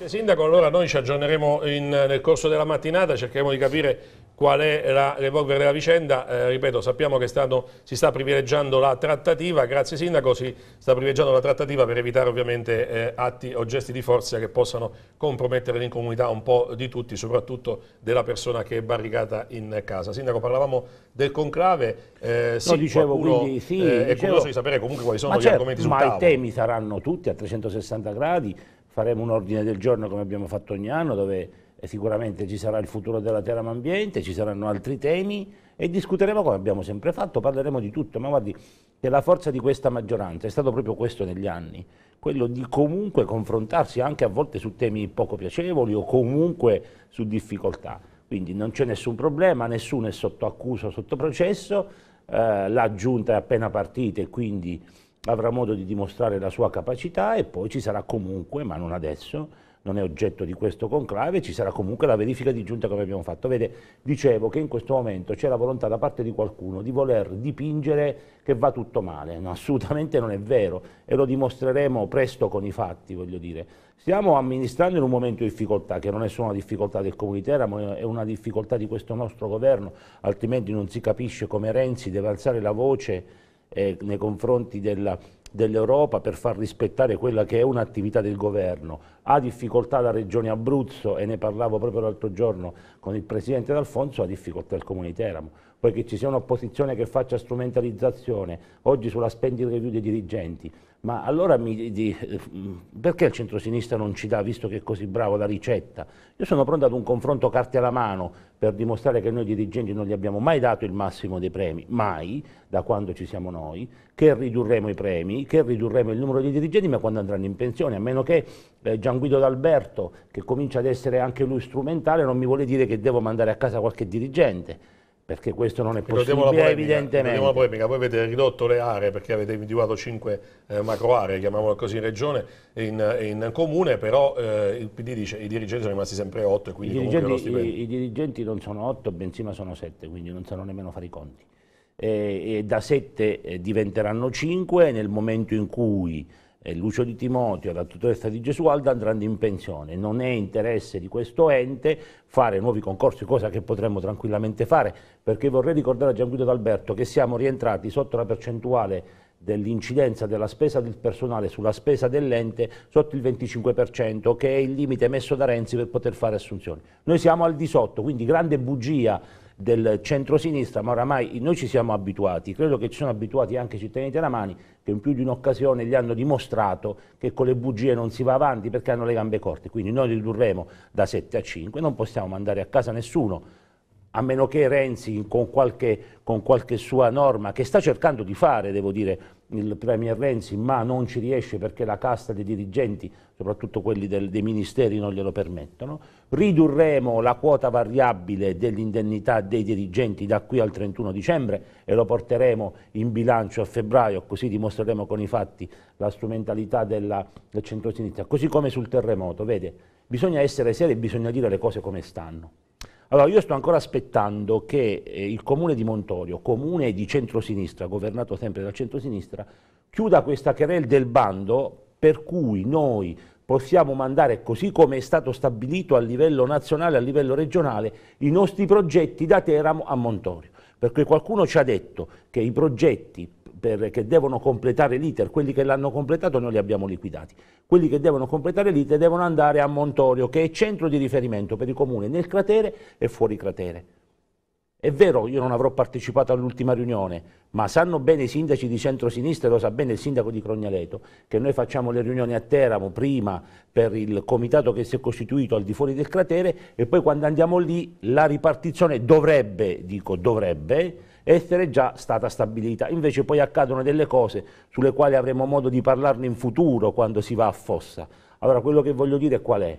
Sindaco, allora noi ci aggiorneremo in, nel corso della mattinata, cercheremo di capire qual è l'evolvere della vicenda. Eh, ripeto, sappiamo che stato, si sta privilegiando la trattativa, grazie Sindaco, si sta privilegiando la trattativa per evitare ovviamente eh, atti o gesti di forza che possano compromettere l'incomunità un po' di tutti, soprattutto della persona che è barricata in casa. Sindaco, parlavamo del conclave, eh, sì, no, dicevo, qualcuno, quindi, sì, eh, dicevo, è curioso di sapere comunque quali sono gli certo, argomenti sul ma tavolo. Ma i temi saranno tutti a 360 gradi, faremo un ordine del giorno come abbiamo fatto ogni anno dove eh, sicuramente ci sarà il futuro della terra ambiente, ci saranno altri temi e discuteremo come abbiamo sempre fatto, parleremo di tutto, ma guardi che la forza di questa maggioranza è stato proprio questo negli anni, quello di comunque confrontarsi anche a volte su temi poco piacevoli o comunque su difficoltà. Quindi non c'è nessun problema, nessuno è sotto accusa o sotto processo, eh, la giunta è appena partita e quindi avrà modo di dimostrare la sua capacità e poi ci sarà comunque, ma non adesso, non è oggetto di questo conclave, ci sarà comunque la verifica di giunta come abbiamo fatto. Vede, dicevo che in questo momento c'è la volontà da parte di qualcuno di voler dipingere che va tutto male, no, assolutamente non è vero e lo dimostreremo presto con i fatti, voglio dire. Stiamo amministrando in un momento di difficoltà, che non è solo una difficoltà del Comune di Teramo, è una difficoltà di questo nostro governo, altrimenti non si capisce come Renzi deve alzare la voce eh, nei confronti della, dell'Europa per far rispettare quella che è un'attività del governo. Ha difficoltà la regione Abruzzo e ne parlavo proprio l'altro giorno con il presidente D'Alfonso, ha difficoltà il comune di Teramo. Poi che ci sia un'opposizione che faccia strumentalizzazione oggi sulla spending review dei dirigenti. Ma allora mi, di, eh, perché il centrosinistra non ci dà, visto che è così bravo, la ricetta? Io sono pronto ad un confronto carte alla mano, per dimostrare che noi dirigenti non gli abbiamo mai dato il massimo dei premi, mai, da quando ci siamo noi, che ridurremo i premi, che ridurremo il numero di dirigenti, ma quando andranno in pensione, a meno che eh, Gian Guido D'Alberto, che comincia ad essere anche lui strumentale, non mi vuole dire che devo mandare a casa qualche dirigente perché questo non è possibile polemica, evidentemente. La polemica, voi avete ridotto le aree perché avete individuato cinque eh, macro aree, chiamiamolo così in regione e in, in, comune, però eh, il PD dice che i dirigenti sono rimasti sempre otto e quindi I dirigenti, i, I dirigenti non sono otto, bensì ma sono sette, quindi non sanno nemmeno fare i conti. E, e da sette eh, diventeranno cinque nel momento in cui Lucio Di Timotio, e la tutoressa di Gesualdo andranno in pensione. Non è interesse di questo ente fare nuovi concorsi, cosa che potremmo tranquillamente fare, perché vorrei ricordare a Gianguido D'Alberto che siamo rientrati sotto la percentuale dell'incidenza della spesa del personale sulla spesa dell'ente sotto il 25%, che è il limite messo da Renzi per poter fare assunzioni. Noi siamo al di sotto, quindi grande bugia del centrosinistra, ma oramai noi ci siamo abituati, credo che ci sono abituati anche i cittadini teramani che in più di un'occasione gli hanno dimostrato che con le bugie non si va avanti perché hanno le gambe corte, quindi noi ridurremo da 7 a 5, non possiamo mandare a casa nessuno, a meno che Renzi con qualche, con qualche sua norma, che sta cercando di fare, devo dire, il Premier Renzi, ma non ci riesce perché la casta dei dirigenti, soprattutto quelli del, dei ministeri, non glielo permettono. Ridurremo la quota variabile dell'indennità dei dirigenti da qui al 31 dicembre e lo porteremo in bilancio a febbraio, così dimostreremo con i fatti la strumentalità della, del centro-sinistra. Così come sul terremoto, vede, bisogna essere seri e bisogna dire le cose come stanno. Allora io sto ancora aspettando che eh, il comune di Montorio, comune di centrosinistra, governato sempre dal centrosinistra, chiuda questa querel del bando per cui noi possiamo mandare, così come è stato stabilito a livello nazionale, a livello regionale, i nostri progetti da Teramo a Montorio. Perché qualcuno ci ha detto che i progetti per, che devono completare l'iter, quelli che l'hanno completato noi li abbiamo liquidati, quelli che devono completare l'iter devono andare a Montorio che è centro di riferimento per il comune nel cratere e fuori cratere. È vero, io non avrò partecipato all'ultima riunione, ma sanno bene i sindaci di centro-sinistra, lo sa bene il sindaco di Crognaleto, che noi facciamo le riunioni a Teramo prima per il comitato che si è costituito al di fuori del cratere e poi quando andiamo lì la ripartizione dovrebbe, dico dovrebbe, essere già stata stabilita. Invece poi accadono delle cose sulle quali avremo modo di parlarne in futuro quando si va a Fossa. Allora quello che voglio dire qual è?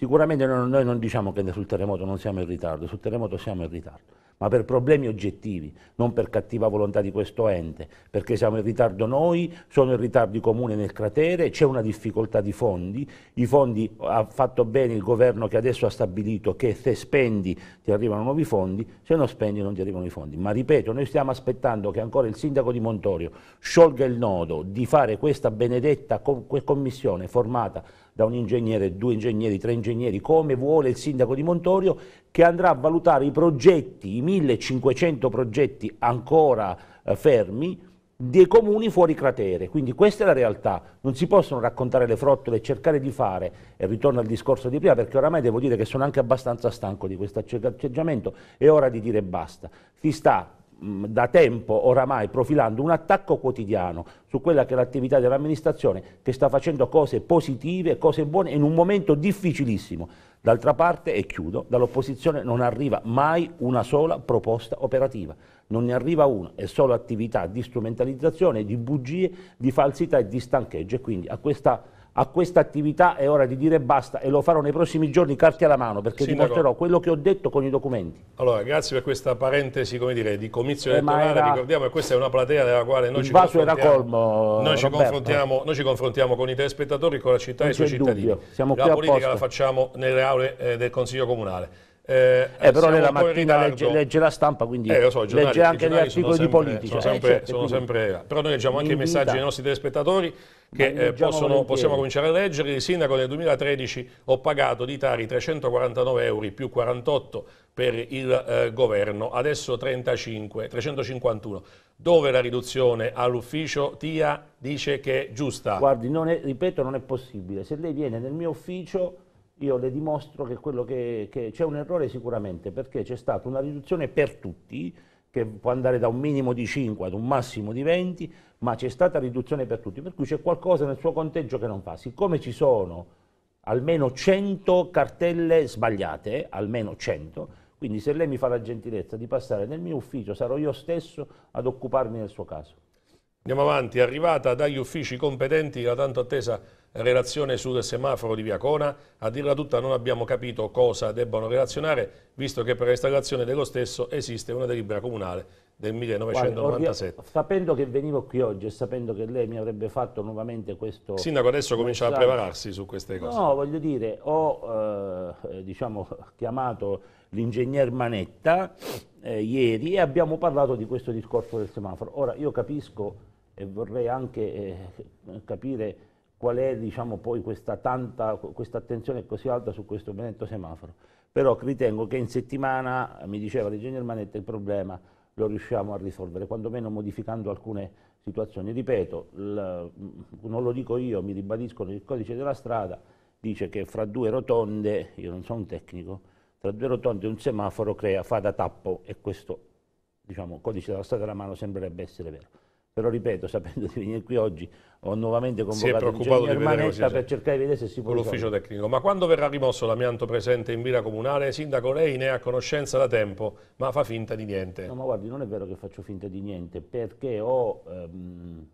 Sicuramente noi non diciamo che sul terremoto non siamo in ritardo, sul terremoto siamo in ritardo, ma per problemi oggettivi, non per cattiva volontà di questo ente, perché siamo in ritardo noi, sono in ritardo i comuni nel cratere, c'è una difficoltà di fondi, i fondi ha fatto bene il governo che adesso ha stabilito che se spendi ti arrivano nuovi fondi, se non spendi non ti arrivano i fondi. Ma ripeto, noi stiamo aspettando che ancora il sindaco di Montorio sciolga il nodo di fare questa benedetta commissione formata da un ingegnere, due ingegneri, tre ingegneri, come vuole il sindaco di Montorio, che andrà a valutare i progetti, i 1500 progetti ancora eh, fermi, dei comuni fuori cratere, quindi questa è la realtà, non si possono raccontare le frottole e cercare di fare, e ritorno al discorso di prima perché oramai devo dire che sono anche abbastanza stanco di questo atteggiamento, è ora di dire basta, si sta da tempo oramai profilando un attacco quotidiano su quella che è l'attività dell'amministrazione che sta facendo cose positive, cose buone in un momento difficilissimo. D'altra parte, e chiudo, dall'opposizione non arriva mai una sola proposta operativa, non ne arriva una, è solo attività di strumentalizzazione, di bugie, di falsità e di stancheggio e quindi a questa a questa attività è ora di dire basta e lo farò nei prossimi giorni carte alla mano perché Sindaco. dimostrerò quello che ho detto con i documenti. Allora grazie per questa parentesi dire, di comizio eh, elettorale, era... ricordiamo che questa è una platea della quale noi, ci confrontiamo, colmo, noi ci, confrontiamo, noi ci confrontiamo con i telespettatori, con la città non e i suoi cittadini. Siamo la politica la facciamo nelle aule eh, del Consiglio Comunale. Eh, eh, però lei la mattina legge, legge, la stampa, quindi eh, so, giornali, legge anche gli articoli di politica. Sono cioè, sempre, eh, certo, sono sempre, però noi leggiamo anche i messaggi dei nostri telespettatori che eh, possono, possiamo cominciare a leggere. Il sindaco nel 2013 ho pagato di Tari 349 euro più 48 per il eh, governo, adesso 35, 351 dove la riduzione all'ufficio TIA dice che è giusta. Guardi, non è, ripeto, non è possibile. Se lei viene nel mio ufficio io le dimostro che, che, che c'è un errore sicuramente, perché c'è stata una riduzione per tutti, che può andare da un minimo di 5 ad un massimo di 20, ma c'è stata riduzione per tutti, per cui c'è qualcosa nel suo conteggio che non fa. Siccome ci sono almeno 100 cartelle sbagliate, almeno 100, quindi se lei mi fa la gentilezza di passare nel mio ufficio sarò io stesso ad occuparmi del suo caso. Andiamo avanti, arrivata dagli uffici competenti la tanto attesa relazione sul semaforo di Via Cona. A dirla tutta non abbiamo capito cosa debbano relazionare, visto che per l'installazione dello stesso esiste una delibera comunale del 1997. Guarda, sapendo che venivo qui oggi e sapendo che lei mi avrebbe fatto nuovamente questo... sindaco adesso comincia a prepararsi su queste cose. No, voglio dire, ho eh, eh diciamo, [LAUGHS] chiamato l'ingegner Manetta eh, ieri e abbiamo parlato di questo discorso del semaforo. Ora, io capisco e vorrei anche eh, capire qual è diciamo, poi questa, tanta, questa attenzione così alta su questo benedetto semaforo. Però ritengo che in settimana, mi diceva l'ingegner Manetta, il problema lo riusciamo a risolvere, quantomeno modificando alcune situazioni. Ripeto, mm, non lo dico io, mi ribadiscono il codice della strada, dice che fra due rotonde, io non sono un tecnico, tra due rotonde un semaforo crea, fa da tappo e questo diciamo, codice della strada alla mano sembrerebbe essere vero però ripeto, sapendo di venire qui oggi, ho nuovamente convocato il signor per cercare di vedere se si può l'ufficio tecnico. Ma quando verrà rimosso l'amianto presente in villa comunale, sindaco lei ne ha conoscenza da tempo, ma fa finta di niente. No, ma guardi, non è vero che faccio finta di niente, perché ho ehm,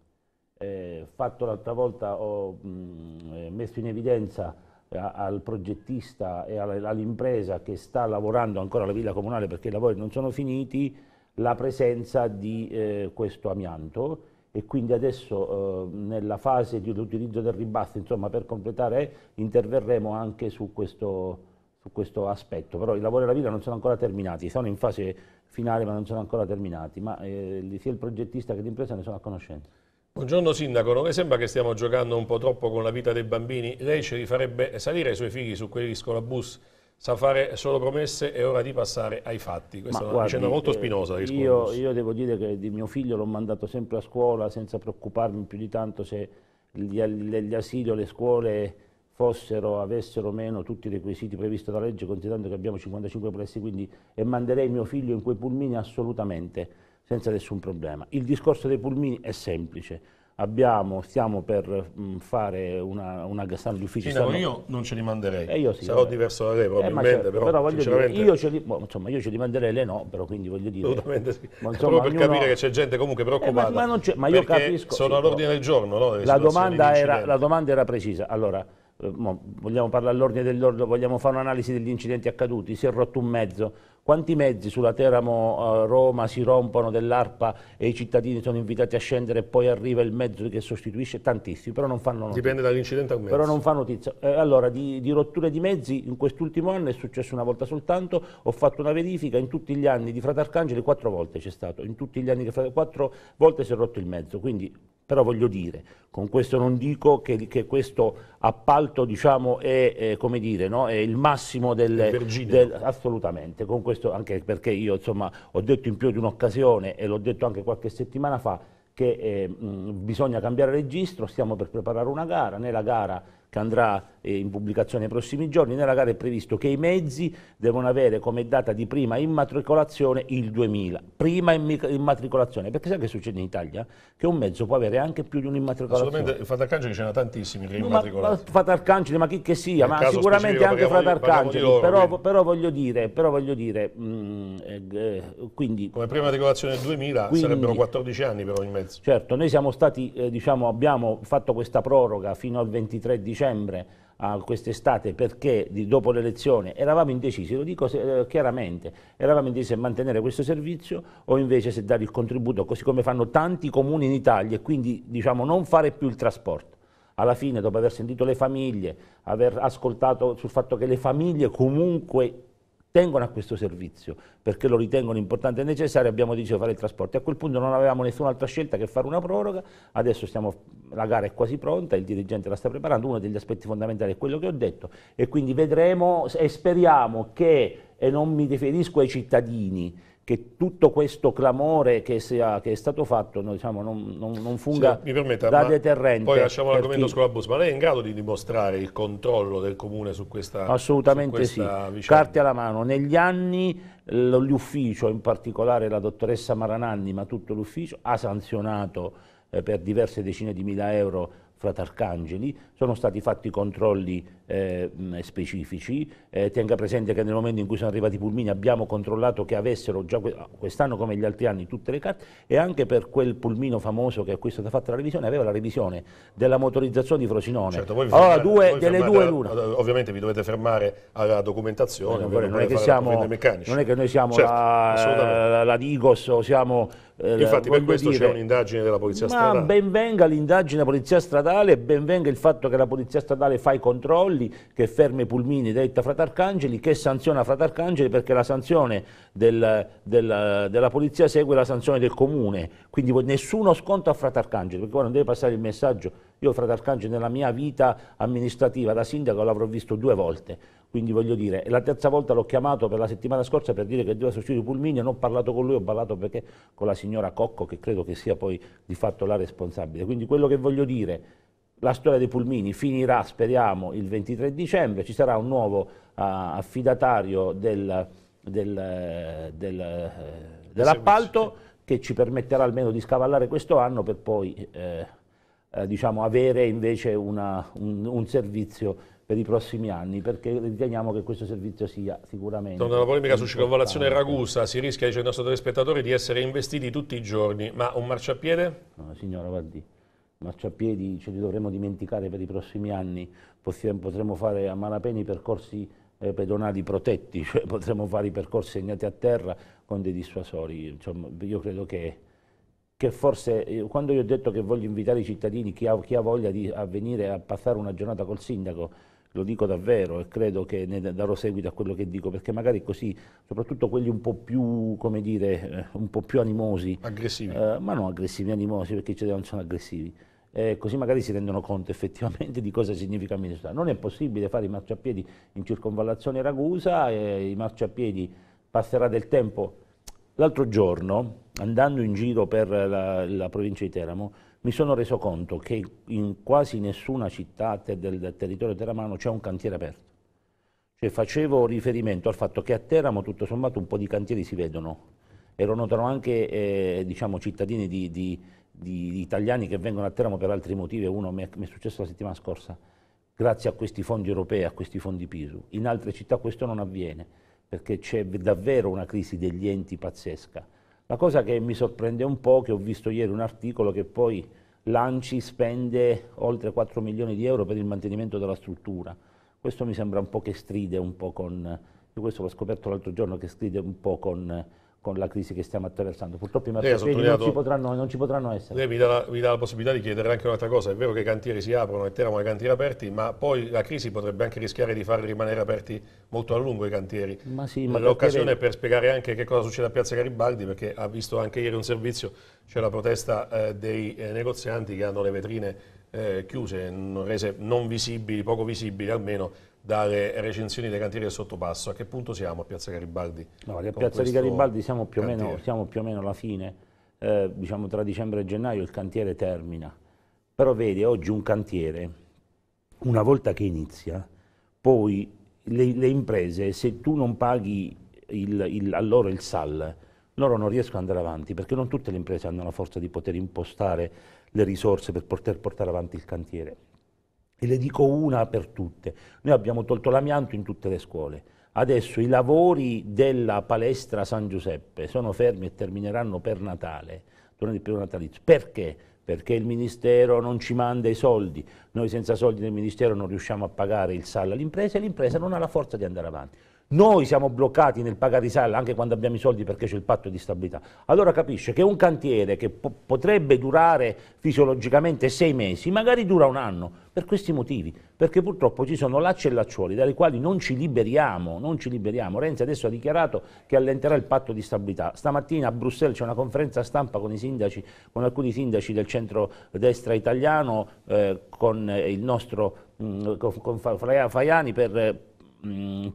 eh, fatto l'altra volta, ho mh, mm, eh, messo in evidenza eh, al progettista e all'impresa che sta lavorando ancora alla villa comunale perché i lavori non sono finiti, la presenza di eh, questo amianto e quindi adesso eh, nella fase di utilizzo del ribasso, insomma per completare, interverremo anche su questo, su questo aspetto. Però i lavori della villa non sono ancora terminati, sono in fase finale ma non sono ancora terminati, ma eh, sia il progettista che l'impresa ne sono a conoscenza. Buongiorno Sindaco, non le sembra che stiamo giocando un po' troppo con la vita dei bambini? Lei ci farebbe salire i suoi figli su quelli di scolabus? bus? sa fare solo promesse, è ora di passare ai fatti. Questa Ma è una guardi, vicenda molto eh, spinosa. Eh, io, io, devo dire che di mio figlio l'ho mandato sempre a scuola senza preoccuparmi più di tanto se gli, gli asili o le scuole fossero, avessero meno tutti i requisiti previsti dalla legge, considerando che abbiamo 55 plessi, quindi e manderei mio figlio in quei pulmini assolutamente, senza nessun problema. Il discorso dei pulmini è semplice Abbiamo, stiamo per mm, fare una, una di ufficio. Sindaco, io non ce li manderei. Eh, io sì, Sarò eh. diverso da lei eh, probabilmente, eh, però, però dire, io, ce li, boh, insomma, io ce li manderei, lei no, però quindi voglio dire... Assolutamente sì, ma, insomma, per ognuno... capire che c'è gente comunque eh, preoccupata. ma, ma, ma io capisco... sono sì, all'ordine boh. del giorno, no, la, domanda era, la domanda era precisa. Allora, eh, vogliamo parlare all'ordine dell'ordine, vogliamo fare un'analisi degli incidenti accaduti, si è rotto un mezzo, quanti mezzi sulla Teramo eh, Roma si rompono dell'ARPA e i cittadini sono invitati a scendere e poi arriva il mezzo che sostituisce? Tantissimi, però non fanno notizia. Dipende dall'incidente a un mezzo. Però non fa notizia. Eh, allora, di, di rotture di mezzi in quest'ultimo anno è successo una volta soltanto, ho fatto una verifica, in tutti gli anni di Arcangeli quattro volte c'è stato, in tutti gli anni che quattro volte si è rotto il mezzo, quindi però voglio dire, con questo non dico che, che questo appalto diciamo, è, è, dire, no? è, il massimo del, del... Assolutamente, con questo anche perché io insomma, ho detto in più di un'occasione e l'ho detto anche qualche settimana fa che eh, mh, bisogna cambiare registro, stiamo per preparare una gara, nella gara che andrà eh, in pubblicazione nei prossimi giorni, nella gara è previsto che i mezzi devono avere come data di prima immatricolazione il 2000, prima immatricolazione, perché sai che succede in Italia? Che un mezzo può avere anche più di un'immatricolazione. Assolutamente, Fratarcangeli ce n'ha tantissimi che no, immatricolati. Fratarcangeli, ma chi che sia, Nel ma sicuramente anche Fratarcangeli, però, però, voglio dire, però voglio dire mh, mm, eh, eh, quindi... Come prima immatricolazione del 2000 quindi, sarebbero 14 anni però in mezzo. Certo, noi siamo stati, eh, diciamo, abbiamo fatto questa proroga fino al 23 dicembre, dicembre a quest'estate perché di, dopo l'elezione eravamo indecisi, lo dico se, eh, chiaramente, eravamo indecisi se mantenere questo servizio o invece se dare il contributo, così come fanno tanti comuni in Italia e quindi diciamo non fare più il trasporto. Alla fine, dopo aver sentito le famiglie, aver ascoltato sul fatto che le famiglie comunque tengono a questo servizio perché lo ritengono importante e necessario, abbiamo deciso di fare il trasporto. A quel punto non avevamo nessun'altra scelta che fare una proroga, adesso stiamo, la gara è quasi pronta, il dirigente la sta preparando, uno degli aspetti fondamentali è quello che ho detto e quindi vedremo e speriamo che, e non mi riferisco ai cittadini, che tutto questo clamore che, sia, che è stato fatto no, diciamo, non, non, non, funga sì, permetta, da deterrente. Poi lasciamo l'argomento chi... scuola bus, ma lei è in grado di dimostrare il controllo del comune su questa Assolutamente su questa sì, vicenda? carte alla mano. Negli anni l'ufficio, in particolare la dottoressa Marananni, ma tutto l'ufficio, ha sanzionato eh, per diverse decine di mila euro Frate Arcangeli, sono stati fatti controlli eh, specifici. Eh, tenga presente che nel momento in cui sono arrivati i pulmini abbiamo controllato che avessero già quest'anno come gli altri anni tutte le carte e anche per quel pulmino famoso che a cui è stata fatta la revisione aveva la revisione della motorizzazione di Frosinone. Certo, allora fermate, due, delle due l'una. Ovviamente vi dovete fermare alla documentazione. No, non, non, è siamo, non, è che noi siamo certo, la, la, la Digos o siamo... Eh, Infatti per questo c'è un'indagine della Polizia Stradale. Ma ben venga l'indagine della Polizia Stradale, ben venga il fatto che la Polizia Stradale fa i controlli, Galli che ferma i pulmini detta Fratarcangeli che sanziona Fratarcangeli perché la sanzione del, del, della polizia segue la sanzione del comune, quindi nessuno sconto a Fratarcangeli, perché guarda, non deve passare il messaggio, io Fratarcangeli nella mia vita amministrativa da sindaco l'avrò visto due volte, quindi voglio dire, la terza volta l'ho chiamato per la settimana scorsa per dire che doveva sostituire Pulmini, non ho parlato con lui, ho parlato perché con la signora Cocco che credo che sia poi di fatto la responsabile, quindi quello che voglio dire la storia dei pulmini finirà, speriamo, il 23 dicembre, ci sarà un nuovo uh, affidatario del, del, eh, del, eh, dell'appalto che ci permetterà almeno di scavallare questo anno per poi eh, eh, diciamo avere invece una, un, un servizio per i prossimi anni perché riteniamo che questo servizio sia sicuramente Torna la polemica su circonvallazione Ragusa si rischia, dice il nostro telespettatore, di essere investiti tutti i giorni ma un marciapiede? No, signora Valdì marciapiedi ce li dovremo dimenticare per i prossimi anni, potremo fare a malapena i percorsi eh, pedonali protetti, [LAUGHS] cioè potremmo fare i percorsi segnati a terra con dei dissuasori. Insomma, io credo che, che forse, eh, quando io ho detto che voglio invitare i cittadini, chi ha, chi ha voglia di a venire a passare una giornata col sindaco, lo dico davvero e credo che ne darò seguito a quello che dico, perché magari così, soprattutto quelli un po' più, come dire, eh, un po' più animosi. Aggressivi. Eh, ma non aggressivi, animosi, perché ci non sono aggressivi. Eh, così magari si rendono conto effettivamente di cosa significa amministrare. Non è possibile fare i marciapiedi in circonvallazione Ragusa, eh, i marciapiedi passerà del tempo. L'altro giorno, andando in giro per la, la provincia di Teramo, mi sono reso conto che in quasi nessuna città del, del territorio teramano c'è un cantiere aperto. Cioè facevo riferimento al fatto che a Teramo tutto sommato un po' di cantieri si vedono, e lo notano anche eh, diciamo, cittadini di, di, di, di, italiani che vengono a Teramo per altri motivi, uno mi è, mi è successo la settimana scorsa, grazie a questi fondi europei, a questi fondi PISU. In altre città questo non avviene, perché c'è davvero una crisi degli enti pazzesca la cosa che mi sorprende un po' è che ho visto ieri un articolo che poi l'ANCI spende oltre 4 milioni di euro per il mantenimento della struttura. Questo mi sembra un po' che stride un po' con, questo l'ho scoperto l'altro giorno, che stride un po' con con la crisi che stiamo attraversando. Purtroppo i marciapiedi non ci, potranno, non ci potranno essere. Lei mi dà, la, mi dà, la, possibilità di chiedere anche un'altra cosa, è vero che i cantieri si aprono, e mettiamo i cantieri aperti, ma poi la crisi potrebbe anche rischiare di far rimanere aperti molto a lungo i cantieri. Ma sì, ma L'occasione perché... per spiegare anche che cosa succede a Piazza Garibaldi, perché ha visto anche ieri un servizio, c'è la protesta eh, dei eh, negozianti che hanno le vetrine eh, chiuse, rese non visibili, poco visibili almeno, dalle recensioni dei cantieri del sottopasso. A che punto siamo a Piazza Garibaldi? No, a Piazza di Garibaldi siamo più, meno, siamo più, o meno, alla fine, eh, diciamo tra dicembre e gennaio il cantiere termina, però vedi oggi un cantiere, una volta che inizia, poi le, le imprese, se tu non paghi il, il, a loro il SAL, loro non riescono ad andare avanti perché non tutte le imprese hanno la forza di poter impostare le risorse per poter portare avanti il cantiere. E le dico una per tutte. Noi abbiamo tolto l'amianto in tutte le scuole. Adesso i lavori della palestra San Giuseppe sono fermi e termineranno per Natale, durante il periodo natalizio. Perché? Perché il Ministero non ci manda i soldi. Noi senza soldi del Ministero non riusciamo a pagare il sale all'impresa e l'impresa non ha la forza di andare avanti. Noi siamo bloccati nel pagare i salari anche quando abbiamo i soldi perché c'è il patto di stabilità. Allora capisce che un cantiere che po potrebbe durare fisiologicamente sei mesi, magari dura un anno, per questi motivi, perché purtroppo ci sono lacci e lacciuoli dalle quali non ci liberiamo, non ci liberiamo. Renzi adesso ha dichiarato che allenterà il patto di stabilità. Stamattina a Bruxelles c'è una conferenza stampa con, sindaci, con alcuni sindaci del centro-destra italiano, eh, con il nostro mh, mm, con, con Faiani per eh,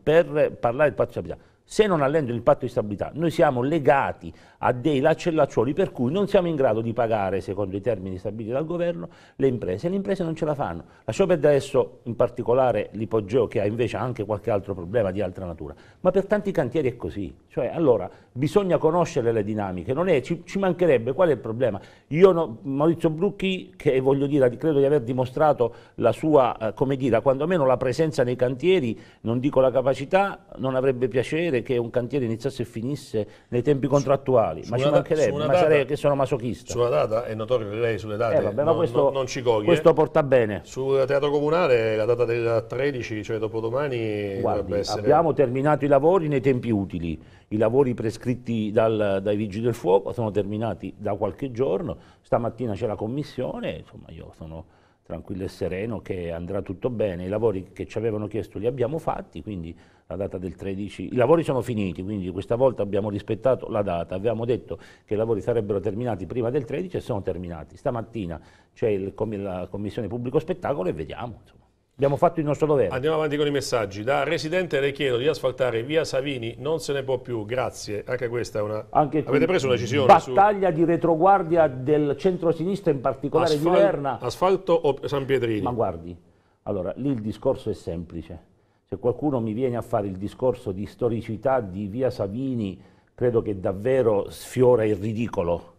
per parlare di patto di stabilità se non allendo il patto di stabilità, noi siamo legati a dei lacellaccioli per cui non siamo in grado di pagare, secondo i termini stabiliti dal governo, le imprese. Le imprese non ce la fanno. Lasciamo perdere adesso in particolare l'ipogeo che ha invece anche qualche altro problema di altra natura, ma per tanti cantieri è così. Cioè, allora, bisogna conoscere le dinamiche, è, ci, ci, mancherebbe, qual è il problema? Io, no, Maurizio Brucchi, che voglio dire, credo di aver dimostrato la sua, eh, come dire, quantomeno la presenza nei cantieri, non dico la capacità, non avrebbe piacere, cantiere che un cantiere iniziasse e finisse nei tempi contrattuali, su, ma ci mancherebbe, ma data, sarei che sono masochista. Sulla data è notorio che lei sulle date eh, vabbè, non, questo, non, ci coglie. Questo porta bene. Sul teatro comunale la data del 13, cioè dopodomani Guardi, essere... abbiamo terminato i lavori nei tempi utili, i lavori prescritti dal, dai vigili del fuoco sono terminati da qualche giorno, stamattina c'è la commissione, insomma io sono tranquillo e sereno che andrà tutto bene. I lavori che ci avevano chiesto li abbiamo fatti, quindi la data del 13, i lavori sono finiti, quindi questa volta abbiamo rispettato la data, avevamo detto che i lavori sarebbero terminati prima del 13 e sono terminati. Stamattina c'è la Commissione Pubblico Spettacolo e vediamo. Insomma. Abbiamo fatto il nostro dovere. Andiamo avanti con i messaggi. Da residente le chiedo di asfaltare via Savini, non se ne può più, grazie. Anche questa è una... Anche Avete preso una decisione? Battaglia su... di retroguardia del centro-sinistra, in particolare Asfal... di Verna. Asfalto o San Pietrini? Ma guardi, allora, lì il discorso è semplice. Se qualcuno mi viene a fare il discorso di storicità di via Savini, credo che davvero sfiora il ridicolo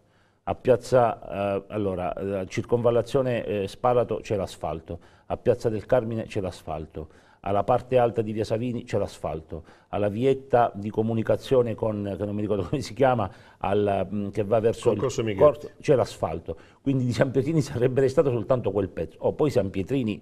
a piazza, eh, allora, a eh, circonvallazione eh, Spalato c'è l'asfalto, a piazza del Carmine c'è l'asfalto, alla parte alta di via Savini c'è l'asfalto, alla vietta di comunicazione con, che non mi ricordo [LAUGHS] come si chiama, al, mm, che va verso Concorso il Mighetti. corso, c'è l'asfalto. Quindi di San Pietrini [LAUGHS] sarebbe restato soltanto quel pezzo. Oh, poi San Pietrini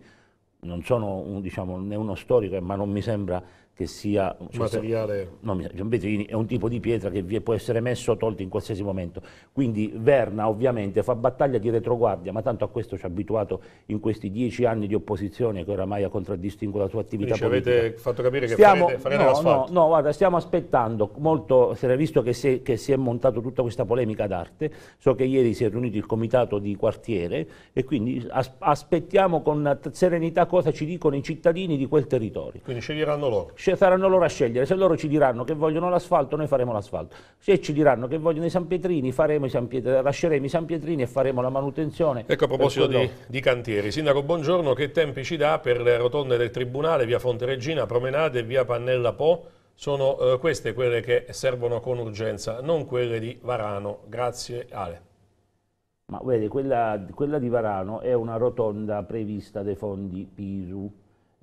non sono un, diciamo, né uno storico, eh, ma non mi sembra che sia cioè, materiale no, cioè, vetrini, è un tipo di pietra che può essere messo o tolto in qualsiasi momento. Quindi Verna ovviamente fa battaglia di retroguardia, ma tanto a questo ci ha abituato in questi dieci anni di opposizione che oramai ha contraddistinto la sua attività Quindi politica. Ci avete fatto capire che stiamo, farete, farete no, no, no, guarda, stiamo aspettando molto, si era visto che si, è, che si è montato tutta questa polemica d'arte, so che ieri si è riunito il comitato di quartiere e quindi as aspettiamo con serenità cosa ci dicono i cittadini di quel territorio. Quindi sceglieranno loro. Sce saranno loro a scegliere, se loro ci diranno che vogliono l'asfalto noi faremo l'asfalto, se ci diranno che vogliono i San Pietrini faremo i San Pietrini, lasceremo i San Pietrini e faremo la manutenzione. Ecco a proposito di, di, cantieri, Sindaco buongiorno, che tempi ci dà per le rotonde del Tribunale, via Fonte Regina, Promenade e via Pannella Po? Sono eh, queste quelle che servono con urgenza, non quelle di Varano. Grazie Ale. Ma vedi, quella, quella di Varano è una rotonda prevista dai fondi PISU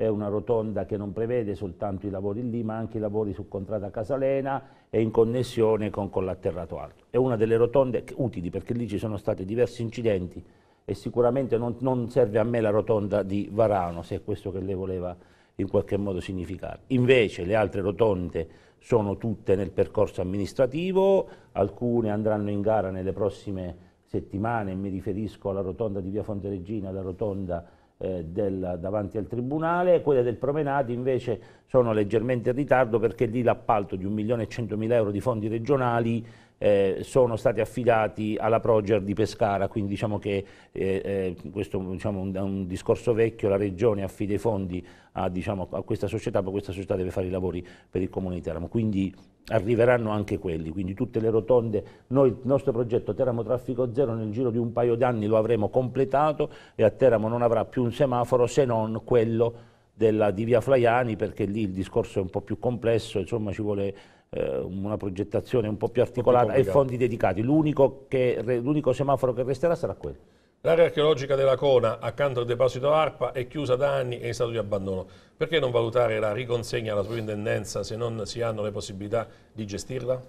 è una rotonda che non prevede soltanto i lavori lì ma anche i lavori su Contrada Casalena e in connessione con, con l'atterrato alto. È una delle rotonde utili perché lì ci sono stati diversi incidenti e sicuramente non, non serve a me la rotonda di Varano se è questo che lei voleva in qualche modo significare. Invece le altre rotonde sono tutte nel percorso amministrativo, alcune andranno in gara nelle prossime settimane, mi riferisco alla rotonda di Via Fonte Regina, alla rotonda eh, del, davanti al tribunale, quelle del Promenati invece sono leggermente in ritardo perché lì l'appalto di 1.100.000 euro di fondi regionali eh, sono stati affidati alla Proger di Pescara, quindi diciamo che eh, eh, questo diciamo, un, un discorso vecchio, la Regione affida i fondi a, diciamo, a questa società, poi questa società deve fare i lavori per il Comune di Teramo, quindi arriveranno anche quelli, quindi tutte le rotonde, noi il nostro progetto Teramo Traffico Zero nel giro di un paio d'anni lo avremo completato e a Teramo non avrà più un semaforo se non quello della, di via Flaiani perché lì il discorso è un po' più complesso, insomma ci vuole eh, una progettazione un po' più articolata e fondi dedicati. L'unico, semaforo che resterà sarà quello. L'area archeologica della Cona, accanto al deposito ARPA, è chiusa da anni e in stato di abbandono. Perché non valutare la riconsegna alla sovrintendenza se non si hanno le possibilità di gestirla?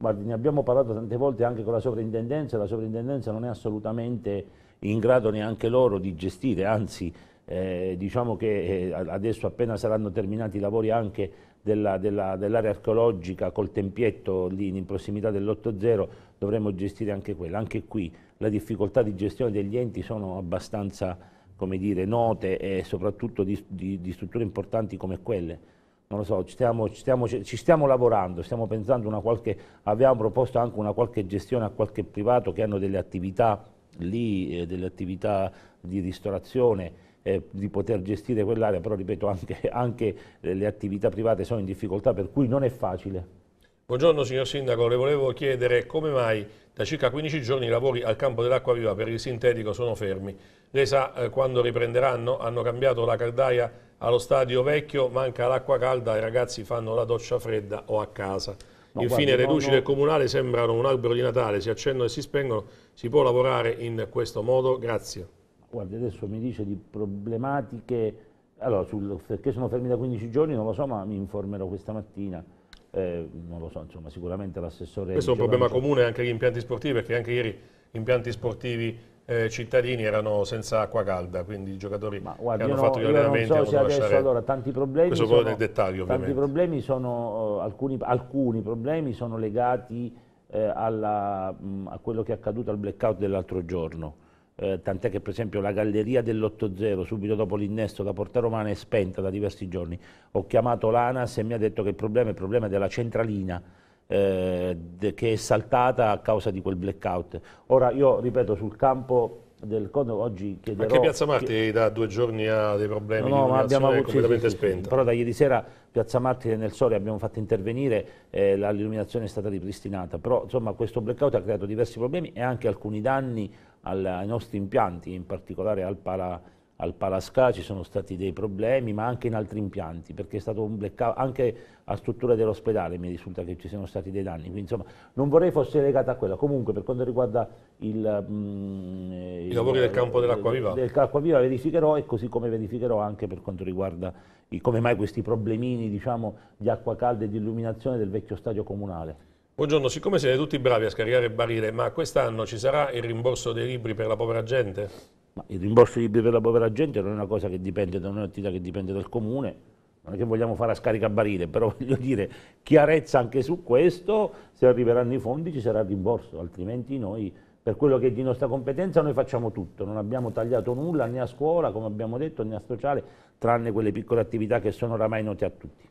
Guardi, ne abbiamo parlato tante volte anche con la sovrintendenza, la sovrintendenza non è assolutamente in grado neanche loro di gestire, anzi eh, diciamo che eh, adesso appena saranno terminati i lavori anche dell'area archeologica col tempietto lì in prossimità dell'8.0 dovremmo gestire anche quella. Anche qui le difficoltà di gestione degli enti sono abbastanza dire, note e soprattutto di, di, di, strutture importanti come quelle. Non lo so, ci stiamo, ci stiamo, ci stiamo lavorando, stiamo pensando una qualche, abbiamo proposto anche una qualche gestione a qualche privato che hanno delle attività lì, eh, delle attività di ristorazione, eh, di poter gestire quell'area, però ripeto anche, [LAUGHS] anche le attività private sono in difficoltà per cui non è facile. Buongiorno signor Sindaco, le volevo chiedere come mai da circa 15 giorni i lavori al campo dell'acqua viva per il sintetico sono fermi. Lei sa eh, quando riprenderanno? Hanno cambiato la caldaia allo stadio vecchio, manca l'acqua calda e i ragazzi fanno la doccia fredda o a casa. No, Infine guarda, le luci no. del comunale sembrano un albero di Natale, si accendono e si spengono. Si può lavorare in questo modo? Grazie guardi adesso mi dice di problematiche, allora sul perché sono fermi da 15 giorni non lo so ma mi informerò questa mattina. Eh, non lo so, insomma, sicuramente l'assessore... Questo è un problema comune anche agli impianti sportivi, perché anche ieri gli impianti sportivi eh, cittadini erano senza acqua calda, quindi i giocatori Ma, guarda, che hanno fatto gli no, allenamenti non so hanno adesso, allora, tanti problemi Questo sono, nel dettaglio ovviamente. Tanti problemi sono, eh, alcuni, alcuni problemi sono legati eh, alla, mm, a quello che è accaduto al blackout dell'altro giorno eh, tant'è che per esempio la galleria dell'8-0 subito dopo l'innesto da Porta Romana è spenta da diversi giorni. Ho chiamato l'ANAS e mi ha detto che il problema è il problema della centralina eh, che è saltata a causa di quel blackout. Ora io ripeto sul campo del Conte oggi chiederò... Anche Piazza Marti che... da due giorni ha dei problemi no, no, ma abbiamo avuto, completamente sì, sì, spenta. Sì, però da ieri sera Piazza Marti nel Sole abbiamo fatto intervenire, eh, l'illuminazione è stata ripristinata, però insomma questo blackout ha creato diversi problemi e anche alcuni danni al, ai nostri impianti, in particolare al, para, al Palasca ci sono stati dei problemi, ma anche in altri impianti, perché è stato un blackout, anche a strutture dell'ospedale mi risulta che ci siano stati dei danni, quindi insomma non vorrei fosse legata a quella. Comunque per quanto riguarda il, mm, i lavori del campo dell'acquaviva, del, dell'acquaviva verificherò e così come verificherò anche per quanto riguarda i, come mai questi problemini diciamo, di acqua calda e di illuminazione del vecchio stadio comunale. Buongiorno, siccome siete tutti bravi a scaricare barile, ma quest'anno ci sarà il rimborso dei libri per la povera gente? Ma il rimborso dei libri per la povera gente non è una cosa che dipende non è un'attività che dipende dal comune, non è che vogliamo fare a scarica barile, però [LAUGHS] voglio dire chiarezza anche su questo, se arriveranno i fondi ci sarà il rimborso, altrimenti noi per quello che è di nostra competenza noi facciamo tutto, non abbiamo tagliato nulla né a scuola, come abbiamo detto, né a sociale, tranne quelle piccole attività che sono oramai note a tutti.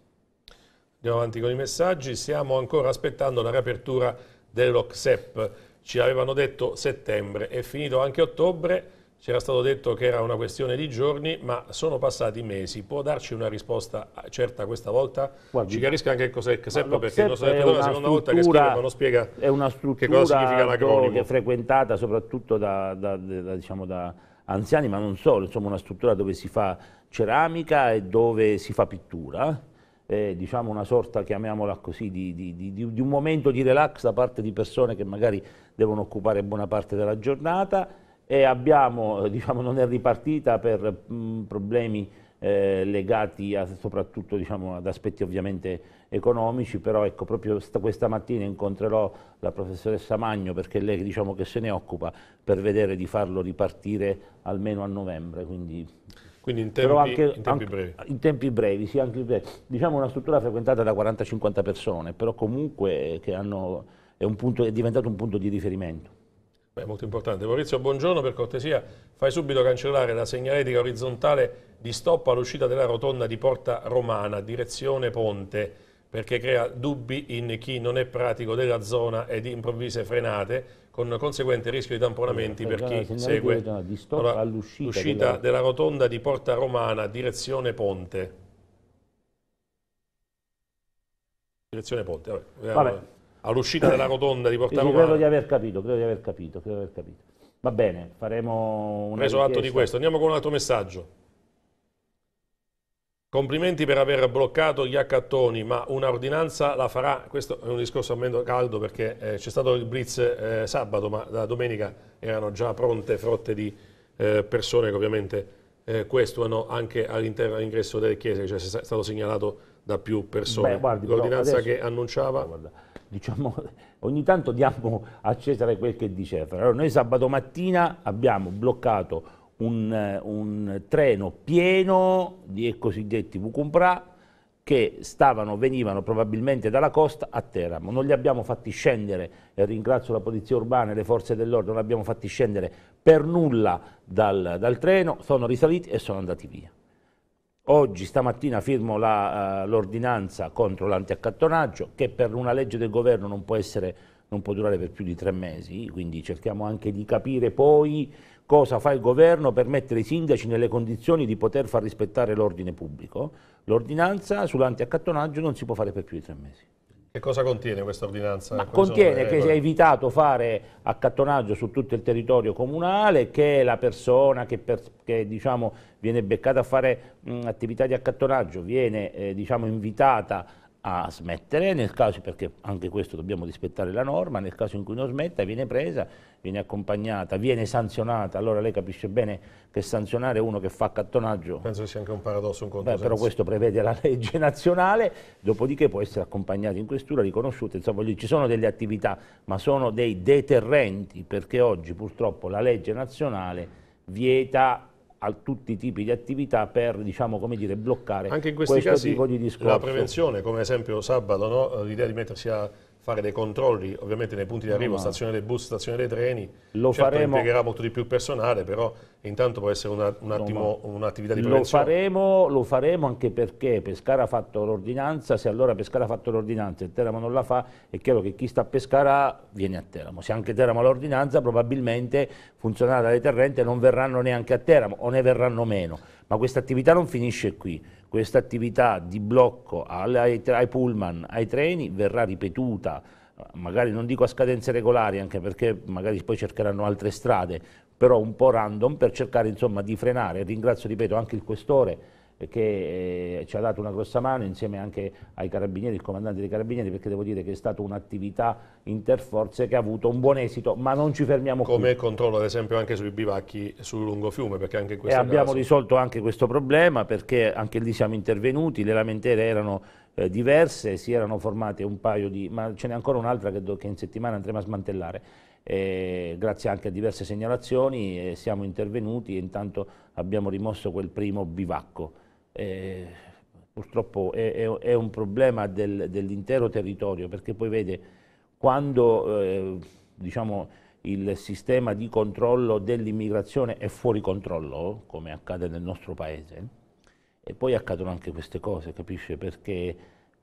Andiamo avanti con i messaggi, stiamo ancora aspettando la riapertura dell'OCSEP, ci avevano detto settembre, è finito anche ottobre, Ci era stato detto che era una questione di giorni, ma sono passati mesi. Può darci una risposta ah, certa questa volta? Guardi, Ci chiarisca anche cos'è CSEP, perché lo so, è la seconda volta che scrive, ma non spiega è una che cosa significa l'acronimo. Che è frequentata soprattutto da, da, da, diciamo, da, anziani, ma non solo, insomma una struttura dove si fa ceramica e dove si fa pittura eh, diciamo una sorta, chiamiamola così, di, di, di, di, un momento di relax da parte di persone che magari devono occupare buona parte della giornata e abbiamo, eh, diciamo, non è ripartita per mh, mm, problemi eh, legati a, soprattutto diciamo, ad aspetti ovviamente economici, però ecco, proprio sta, questa mattina incontrerò la professoressa Magno perché lei diciamo, che se ne occupa per vedere di farlo ripartire almeno a novembre. Quindi quindi in tempi, anche, in tempi brevi. In tempi brevi, sì, anche brevi. Diciamo una struttura frequentata da 40-50 persone, però comunque hanno, è, punto, è diventato un punto di riferimento. Beh, molto importante. Maurizio, buongiorno, per cortesia fai subito cancellare la segnaletica orizzontale di stop all'uscita della rotonda di Porta Romana, direzione Ponte, perché crea dubbi in chi non è pratico della zona e di improvvise frenate con conseguente rischio di tamponamenti eh, per eh, chi segue l'uscita della rotonda di Porta Romana, direzione Ponte. Direzione Ponte, eh, All'uscita della rotonda di Porta Romana. Credo di aver capito, credo di aver capito, credo di aver capito. Va bene, faremo un... Preso atto di questo, andiamo con un altro messaggio. Complimenti per aver bloccato gli accattoni, ma un'ordinanza la farà, questo è un discorso a meno caldo perché eh, c'è stato il blitz eh, sabato, ma da domenica erano già pronte frotte di eh, persone che ovviamente hanno eh, anche all'interno all'ingresso delle chiese, cioè è stato segnalato da più persone. L'ordinanza che annunciava... Guarda, diciamo, [LAUGHS] ogni tanto diamo a Cesare quel che dice. Allora, noi sabato mattina abbiamo bloccato un, eh, un treno pieno di cosiddetti Vucumpra che stavano, venivano probabilmente dalla costa a Teramo. Non li abbiamo fatti scendere, e ringrazio la Polizia Urbana e le forze dell'ordine, non li abbiamo fatti scendere per nulla dal, dal, treno, sono risaliti e sono andati via. Oggi, stamattina, firmo eh, l'ordinanza uh, contro l'antiaccattonaggio, che per una legge del governo non può, essere, non può durare per più di tre mesi, quindi cerchiamo anche di capire poi cosa fa il governo per mettere i sindaci nelle condizioni di poter far rispettare l'ordine pubblico, l'ordinanza sull'antiaccattonaggio non si può fare per più di tre mesi. Che cosa contiene questa ordinanza? Contiene che si è evitato fare accattonaggio su tutto il territorio comunale, che la persona che, per, che diciamo, viene beccata a fare mh, attività di accattonaggio viene eh, diciamo, invitata a smettere, nel caso, perché anche questo dobbiamo rispettare la norma, nel caso in cui non smetta viene presa, viene accompagnata, viene sanzionata, allora lei capisce bene che sanzionare uno che fa cattonaggio... Penso sia anche un paradosso, un controsenso. però questo prevede la legge [LAUGHS] nazionale, dopodiché può essere accompagnato in questura, riconosciuto, insomma lì ci sono delle attività, ma sono dei deterrenti, perché oggi purtroppo la legge nazionale vieta a tutti i tipi di attività per diciamo, dire, bloccare questo tipo di discorso. La prevenzione, come esempio sabato, no? l'idea di mettersi a fare dei controlli ovviamente nei punti di arrivo, no, stazione dei bus, stazione dei treni, lo certo faremo... impiegherà molto di più personale, però intanto può essere una, un attimo, no, un'attività di prevenzione. Lo faremo, lo faremo, anche perché Pescara ha fatto l'ordinanza, se allora Pescara ha fatto l'ordinanza e Teramo non la fa, è chiaro che chi sta a Pescara viene a Teramo, se anche Teramo ha l'ordinanza probabilmente funzionari delle deterrente non verranno neanche a Teramo o ne verranno meno, ma questa attività non finisce qui questa attività di blocco ai, ai pullman, ai treni verrà ripetuta, magari non dico a scadenze regolari, anche perché magari poi cercheranno altre strade, però un po' random per cercare insomma, di frenare. Ringrazio, ripeto, anche il questore perché eh, ci ha dato una grossa mano insieme anche ai carabinieri, il comandante dei carabinieri, perché devo dire che è stata un'attività interforze che ha avuto un buon esito, ma non ci fermiamo qui. Come controllo ad esempio anche sui bivacchi sul lungo fiume, perché anche questo e caso... abbiamo risolto anche questo problema, perché anche lì siamo intervenuti, le lamentere erano eh, diverse, si erano formate un paio di... ma ce n'è ancora un'altra che, che in settimana andremo a smantellare. Eh, grazie anche a diverse segnalazioni eh, siamo intervenuti e intanto abbiamo rimosso quel primo bivacco eh, purtroppo è, è, è, un problema del, dell'intero territorio, perché poi vede quando eh, diciamo, il sistema di controllo dell'immigrazione è fuori controllo, come accade nel nostro paese, e poi accadono anche queste cose, capisce? Perché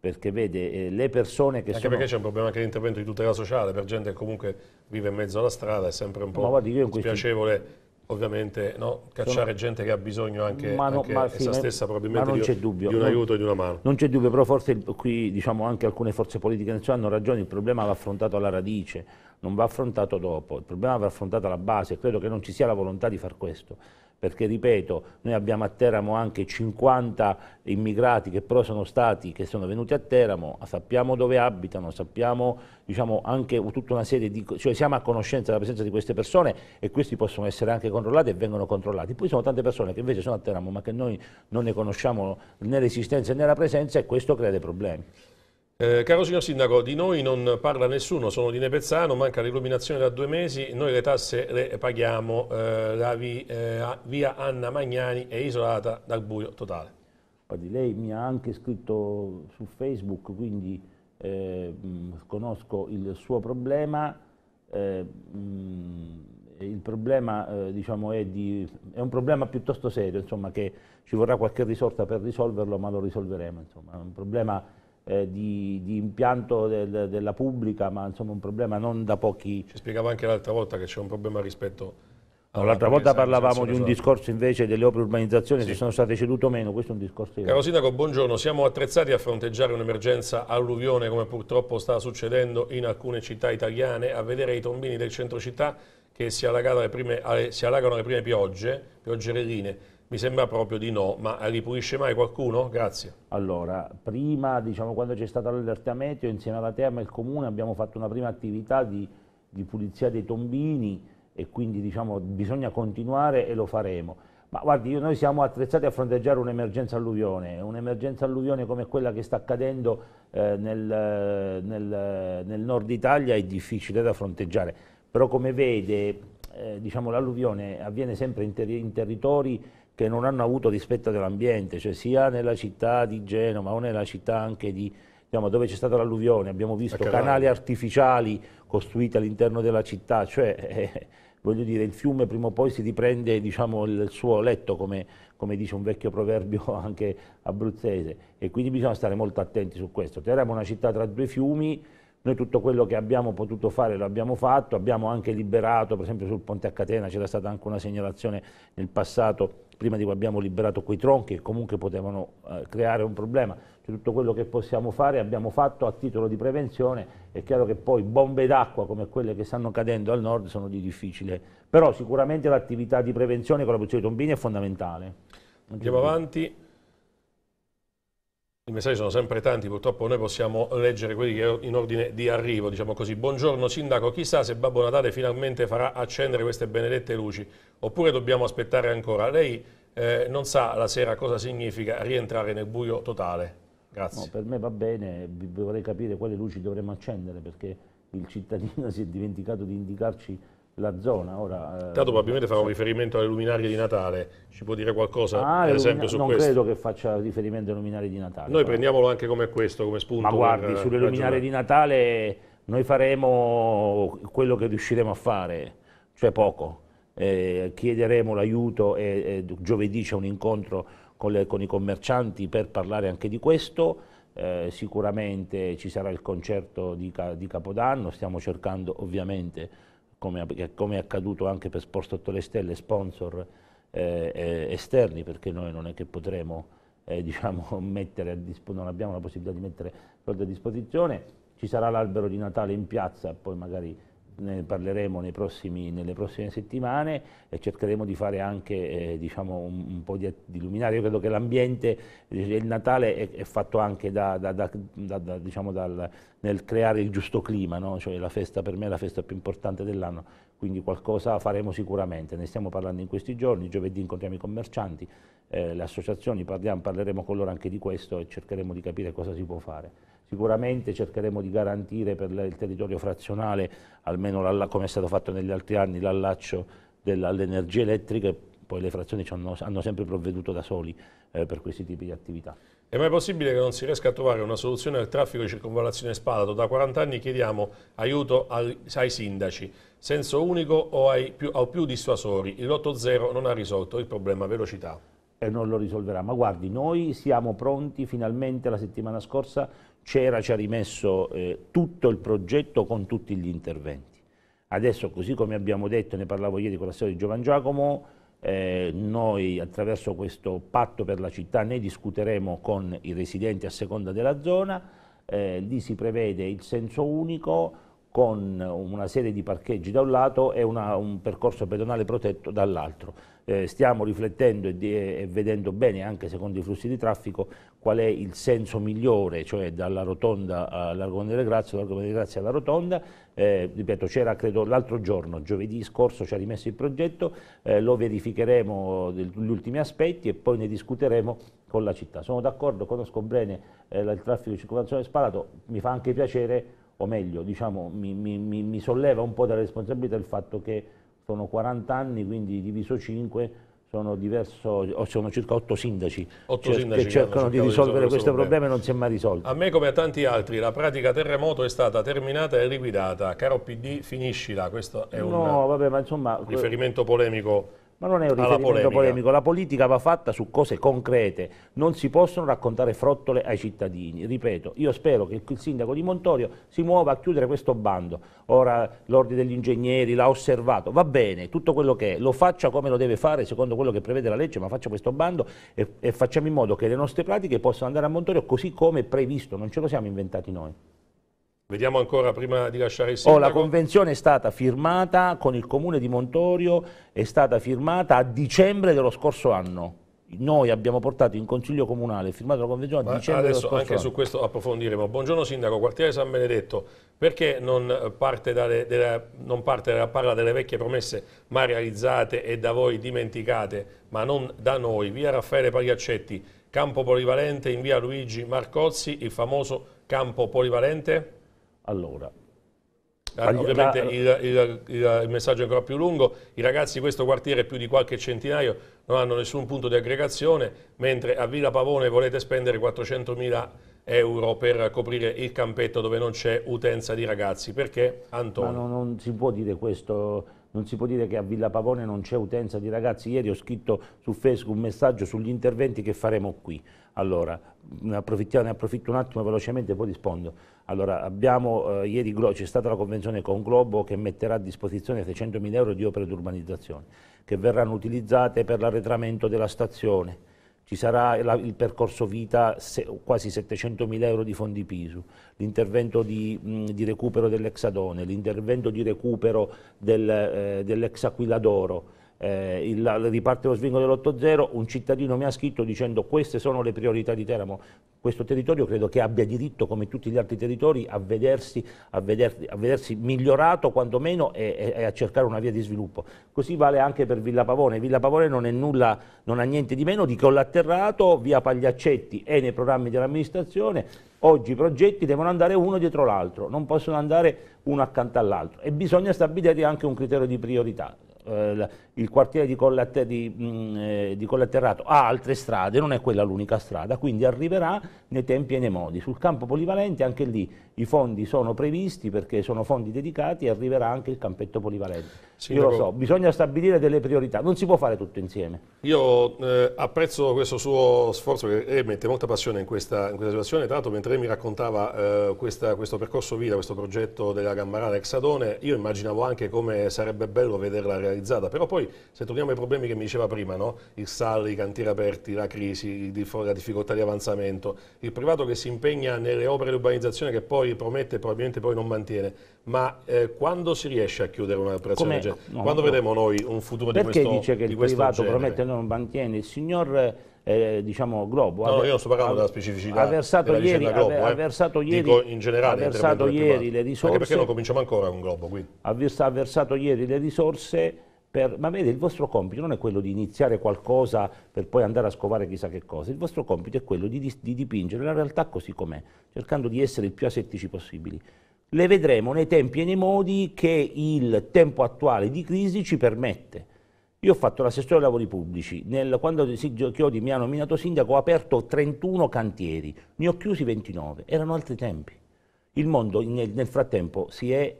perché vede eh, le persone che anche sono... Anche perché c'è un problema anche di intervento di tutela sociale per gente che comunque vive in mezzo alla strada, è sempre un po' no, guardi, questi... spiacevole ovviamente no? cacciare Sono... gente che ha bisogno anche, ma no, anche ma fine, stessa probabilmente non di, dubbio, di un non, aiuto e di una mano. Non c'è dubbio, però forse qui diciamo, anche alcune forze politiche nazionali hanno ragione, il problema va affrontato alla radice, non va affrontato dopo, il problema va affrontato alla base, e credo che non ci sia la volontà di far questo perché ripeto, noi abbiamo a Teramo anche 50 immigrati che però sono stati, che sono venuti a Teramo, sappiamo dove abitano, sappiamo diciamo, anche tutta una serie di... cioè siamo a conoscenza della presenza di queste persone e questi possono essere anche controllati e vengono controllati. Poi sono tante persone che invece sono a Teramo ma che noi non ne conosciamo né l'esistenza né la presenza e questo crea dei problemi. Eh, caro signor Sindaco, di noi non parla nessuno, sono di Nepezzano, manca l'illuminazione da due mesi, noi le tasse le paghiamo, eh, la vi, eh, via Anna Magnani è isolata dal buio totale. Guardi, lei mi ha anche scritto su Facebook, quindi eh, mm, conosco il suo problema, mh, eh, mm, il problema eh, diciamo, è, di, è, un problema piuttosto serio, insomma, che ci vorrà qualche risorsa per risolverlo, ma lo risolveremo, insomma, è un problema eh, di, di, impianto del, della pubblica, ma insomma un problema non da pochi... Ci spiegavo anche l'altra volta che c'è un problema rispetto... L'altra volta parlavamo di un discorso invece delle opere urbanizzazioni sì. che sono state cedute o meno, questo è un discorso... Caro Sindaco, buongiorno. Siamo attrezzati a fronteggiare un'emergenza alluvione come purtroppo sta succedendo in alcune città italiane, a vedere i tombini del centro città che si, le prime, si allagano le prime piogge, pioggerelline. Mi sembra proprio di no, ma ripulisce mai qualcuno? Grazie. Allora, prima, diciamo, quando c'è stata l'allerta meteo, insieme alla Terma e il Comune abbiamo fatto una prima attività di, di pulizia dei tombini e quindi diciamo, bisogna continuare e lo faremo. Ma guardi, noi siamo attrezzati a fronteggiare un'emergenza alluvione, un'emergenza alluvione come quella che sta accadendo eh, nel, nel, nel, nord Italia è difficile da fronteggiare, però come vede eh, diciamo, l'alluvione avviene sempre in, ter in territori che non hanno avuto rispetto dell'ambiente, cioè sia nella città di Genova o nella città anche di, diciamo, dove c'è stata l'alluvione, abbiamo visto canali. artificiali costruiti all'interno della città, cioè [LAUGHS] eh, voglio dire il fiume prima o poi si riprende diciamo, il suo letto come, come, dice un vecchio proverbio [LAUGHS] anche abruzzese e quindi bisogna stare molto attenti su questo. Teramo è una città tra due fiumi, noi tutto quello che abbiamo potuto fare lo abbiamo fatto, abbiamo anche liberato, per esempio sul ponte a catena c'era stata anche una segnalazione nel passato prima di dico abbiamo liberato quei tronchi che comunque potevano eh, creare un problema, cioè, tutto quello che possiamo fare abbiamo fatto a titolo di prevenzione, è chiaro che poi bombe d'acqua come quelle che stanno cadendo al nord sono di difficile, però sicuramente l'attività di prevenzione con la produzione di tombini è fondamentale. Andiamo avanti. I messaggi sono sempre tanti, purtroppo noi possiamo leggere quelli che in ordine di arrivo, diciamo così. Buongiorno Sindaco, chissà se Babbo Natale finalmente farà accendere queste benedette luci, oppure dobbiamo aspettare ancora. Lei eh, non sa la sera cosa significa rientrare nel buio totale. Grazie. No, per me va bene, vorrei capire quali luci dovremmo accendere, perché il cittadino [LAUGHS] si è dimenticato di indicarci la zona. Ora, eh, Tanto probabilmente farò riferimento alle luminarie di Natale, ci può dire qualcosa ah, per esempio su non questo? Non credo che faccia riferimento alle luminarie di Natale. Noi però. prendiamolo anche come questo, come spunto. Ma guardi, sulle luminarie di Natale noi faremo quello che riusciremo a fare, cioè poco. Eh, chiederemo l'aiuto e, e, giovedì c'è un incontro con, le, con, i commercianti per parlare anche di questo. Eh, sicuramente ci sarà il concerto di, di Capodanno, stiamo cercando ovviamente come, come è accaduto anche per Sport 8 le Stelle, sponsor eh, eh, esterni, perché noi non è che potremo, eh, [LAUGHS] diciamo, mettere a non abbiamo la possibilità di mettere soldi a disposizione, ci sarà l'albero di Natale in piazza, poi magari ne parleremo nei prossimi, nelle prossime settimane e cercheremo di fare anche eh, diciamo un, un, po' di, di illuminare. Io credo che l'ambiente, eh, il Natale è, è fatto anche da, da, da, diciamo dal, nel creare il giusto clima, no? cioè la festa per me è la festa più importante dell'anno, quindi qualcosa faremo sicuramente, ne stiamo parlando in questi giorni, giovedì incontriamo i commercianti, eh, le associazioni, parliamo, parleremo con loro anche di questo e cercheremo di capire cosa si può fare. Sicuramente cercheremo di garantire per il territorio frazionale, almeno come è stato fatto negli altri anni, l'allaccio dell'energia elettrica e poi le frazioni hanno, hanno, sempre provveduto da soli eh, per questi tipi di attività. È mai possibile che non si riesca a trovare una soluzione al traffico di circonvallazione Spalato? Da 40 anni chiediamo aiuto ai, ai sindaci, senso unico o ai più, più dissuasori. Il lotto zero non ha risolto il problema velocità. E non lo risolverà, ma guardi, noi siamo pronti, finalmente la settimana scorsa c'era, ci ha rimesso eh, tutto il progetto con tutti gli interventi. Adesso, così come abbiamo detto, ne parlavo ieri con la storia di Giovan Giacomo, eh, noi attraverso questo patto per la città ne discuteremo con i residenti a seconda della zona, eh, lì si prevede il senso unico, con una serie di parcheggi da un lato e una, un percorso pedonale protetto dall'altro. Eh, stiamo riflettendo e, e, vedendo bene, anche secondo i flussi di traffico, qual è il senso migliore, cioè dalla rotonda all'Argomento delle Grazie, dall'Argomento delle Grazie alla rotonda. Eh, ripeto, c'era credo l'altro giorno, giovedì scorso ci ha rimesso il progetto, eh, lo verificheremo gli ultimi aspetti e poi ne discuteremo con la città. Sono d'accordo, conosco bene eh, il traffico di circolazione spalato, mi fa anche piacere o meglio, diciamo, mi, mi, mi, solleva un po' dalla responsabilità il fatto che sono 40 anni, quindi diviso 5, sono, diverso, sono circa 8 sindaci, 8 cioè, sindaci che cercano di risolvere, questo problema e non si è mai risolto. A me come a tanti altri la pratica terremoto è stata terminata e liquidata. Caro PD, finiscila, questo è un no, vabbè, insomma, riferimento polemico ma non è un riferimento polemico, la politica va fatta su cose concrete, non si possono raccontare frottole ai cittadini, ripeto, io spero che il sindaco di Montorio si muova a chiudere questo bando, ora l'ordine degli ingegneri l'ha osservato, va bene, tutto quello che è, lo faccia come lo deve fare secondo quello che prevede la legge, ma faccia questo bando e, e facciamo in modo che le nostre pratiche possano andare a Montorio così come è previsto, non ce lo siamo inventati noi. Vediamo ancora prima di lasciare il sindaco. Oh, la convenzione è stata firmata con il comune di Montorio, è stata firmata a dicembre dello scorso anno noi abbiamo portato in consiglio comunale firmato la convenzione ma a dicembre adesso anche anno. su questo approfondiremo buongiorno sindaco quartiere San Benedetto perché non parte, dalle, della, non parte dalla parla delle vecchie promesse mai realizzate e da voi dimenticate ma non da noi via Raffaele Pagliaccetti campo polivalente in via Luigi Marcozzi il famoso campo polivalente allora, Ah, ovviamente il, il, il, il, messaggio è ancora più lungo, i ragazzi di questo quartiere più di qualche centinaio non hanno nessun punto di aggregazione, mentre a Villa Pavone volete spendere 400.000 euro per coprire il campetto dove non c'è utenza di ragazzi, perché Antonio? No, non si può dire questo, non si può dire che a Villa Pavone non c'è utenza di ragazzi, ieri ho scritto su Facebook un messaggio sugli interventi che faremo qui, allora ne mm, approfitto, ne approfitto un attimo velocemente e poi rispondo. Allora, abbiamo, eh, ieri c'è stata la convenzione con Globo che metterà a disposizione 600.000 euro di opere d'urbanizzazione che verranno utilizzate per l'arretramento della stazione. Ci sarà la, il percorso vita se, quasi 700.000 euro di fondi PISU, l'intervento di, di, recupero dell'exadone, l'intervento di recupero del, eh, dell'exaquila d'oro, eh, il, riparte lo svingo dell'8-0, un cittadino mi ha scritto dicendo queste sono le priorità di Teramo, questo territorio credo che abbia diritto come tutti gli altri territori a vedersi, a vedersi, a vedersi migliorato quantomeno e, e, a cercare una via di sviluppo. Così vale anche per Villa Pavone, Villa Pavone non, è nulla, non ha niente di meno di collaterrato via Pagliaccetti e nei programmi dell'amministrazione Oggi i progetti devono andare uno dietro l'altro, non possono andare uno accanto all'altro e bisogna stabilire anche un criterio di priorità eh, il quartiere di, Collater di, mh, mm, eh, di Collaterrato ha altre strade, non è quella l'unica strada, quindi arriverà nei tempi e nei modi. Sul campo polivalente anche lì i fondi sono previsti perché sono fondi dedicati e arriverà anche il campetto polivalente. Sindaco, Io lo so, bisogna stabilire delle priorità, non si può fare tutto insieme. Io eh, apprezzo questo suo sforzo che mette molta passione in questa, in questa situazione, tra l'altro mentre lei mi raccontava eh, questa, questo percorso vita, questo progetto della Gambarana Exadone, io immaginavo anche come sarebbe bello vederla realizzata, però poi se torniamo ai problemi che mi diceva prima, no? il SAL, i cantieri aperti, la crisi, la difficoltà di avanzamento, il privato che si impegna nelle opere di urbanizzazione che poi poi promette e probabilmente poi non mantiene, ma eh, quando si riesce a chiudere un'operazione del no, quando no, vedremo noi un futuro di questo Perché dice che il privato genere? promette e non mantiene? Il signor... Eh, diciamo Globo. No, no, io sto parlando della specificità. Ha versato ieri, Globo, ha, eh. versato ieri, Dico in generale, ha versato ieri le risorse. Anche perché non cominciamo ancora con Globo. Ha versato ieri le risorse per, ma vede, il vostro compito non è quello di iniziare qualcosa per poi andare a scovare chissà che cosa, il vostro compito è quello di, di, dipingere la realtà così com'è, cercando di essere il più asettici possibili. Le vedremo nei tempi e nei modi che il tempo attuale di crisi ci permette. Io ho fatto l'assessore ai lavori pubblici, Nel, quando Sigio Chiodi mi ha nominato sindaco ho aperto 31 cantieri, ne ho chiusi 29, erano altri tempi. Il mondo nel, nel frattempo si è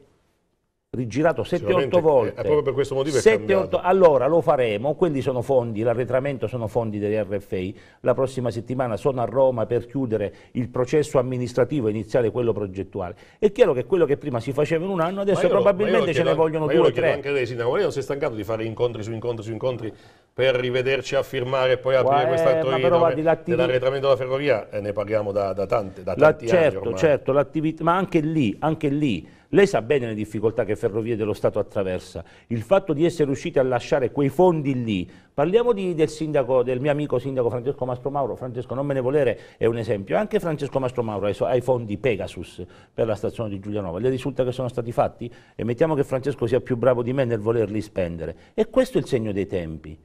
rigirato 7-8 eh, volte. È proprio per questo motivo 7, 8, Allora lo faremo, quelli sono fondi, l'arretramento sono fondi delle RFI, la prossima settimana sono a Roma per chiudere il processo amministrativo e iniziare quello progettuale. È chiaro che quello che prima si faceva in un anno adesso probabilmente lo, ce ne vogliono due o tre. Ma anche lei, Sindaco, lei non si è stancato di fare incontri su incontri su incontri per rivederci a firmare e poi aprire questa io dell'arretramento della ferrovia, eh, ne parliamo da, da, tante, da tanti la, certo, anni ormai. Certo, ma anche lì, anche lì lei sa bene le difficoltà che Ferrovie dello Stato attraversa, il fatto di essere riusciti a lasciare quei fondi lì, parliamo di, del, sindaco, del mio amico sindaco Francesco Mastro Mauro. Francesco non me ne volere è un esempio, anche Francesco Mastro Mauro ha i fondi Pegasus per la stazione di Giulianova, le risulta che sono stati fatti? E mettiamo che Francesco sia più bravo di me nel volerli spendere, e questo è il segno dei tempi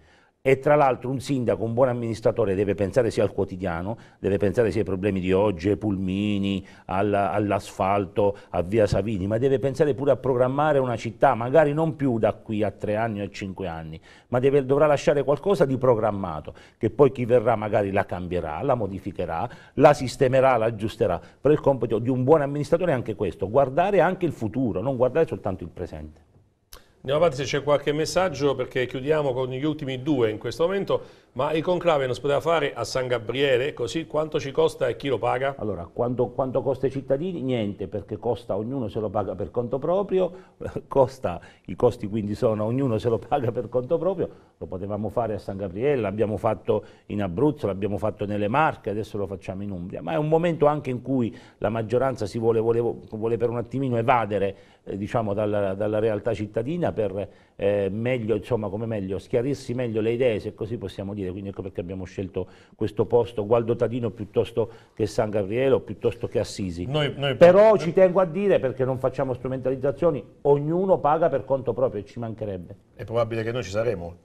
e tra l'altro un sindaco, un buon amministratore deve pensare sia al quotidiano, deve pensare sia ai problemi di oggi, ai pulmini, all'asfalto, a via Savini, ma deve pensare pure a programmare una città, magari non più da qui a tre anni o a cinque anni, ma deve, dovrà lasciare qualcosa di programmato, che poi chi verrà magari la cambierà, la modificherà, la sistemerà, la aggiusterà, però il compito di un buon amministratore è anche questo, guardare anche il futuro, non guardare soltanto il presente. Andiamo avanti se c'è qualche messaggio perché chiudiamo con gli ultimi due in questo momento, ma il conclave non si poteva fare a San Gabriele, così quanto ci costa e chi lo paga? Allora, quanto, quanto costa ai cittadini? Niente, perché costa, ognuno se lo paga per conto proprio, [LAUGHS] costa, i costi quindi sono ognuno se lo paga per conto proprio, lo potevamo fare a San Gabriele, l'abbiamo fatto in Abruzzo, l'abbiamo fatto nelle Marche, adesso lo facciamo in Umbria, ma è un momento anche in cui la maggioranza si vuole, vuole, vuole per un attimino evadere eh, diciamo, dalla, dalla, realtà cittadina per eh, meglio, insomma, come meglio, schiarirsi meglio le idee, se così possiamo dire. Quindi ecco perché abbiamo scelto questo posto, Gualdo Tadino piuttosto che San Gabriele o piuttosto che Assisi. Noi, noi Però ci tengo a dire, perché non facciamo strumentalizzazioni, ognuno paga per conto proprio e ci mancherebbe. È probabile che noi ci saremo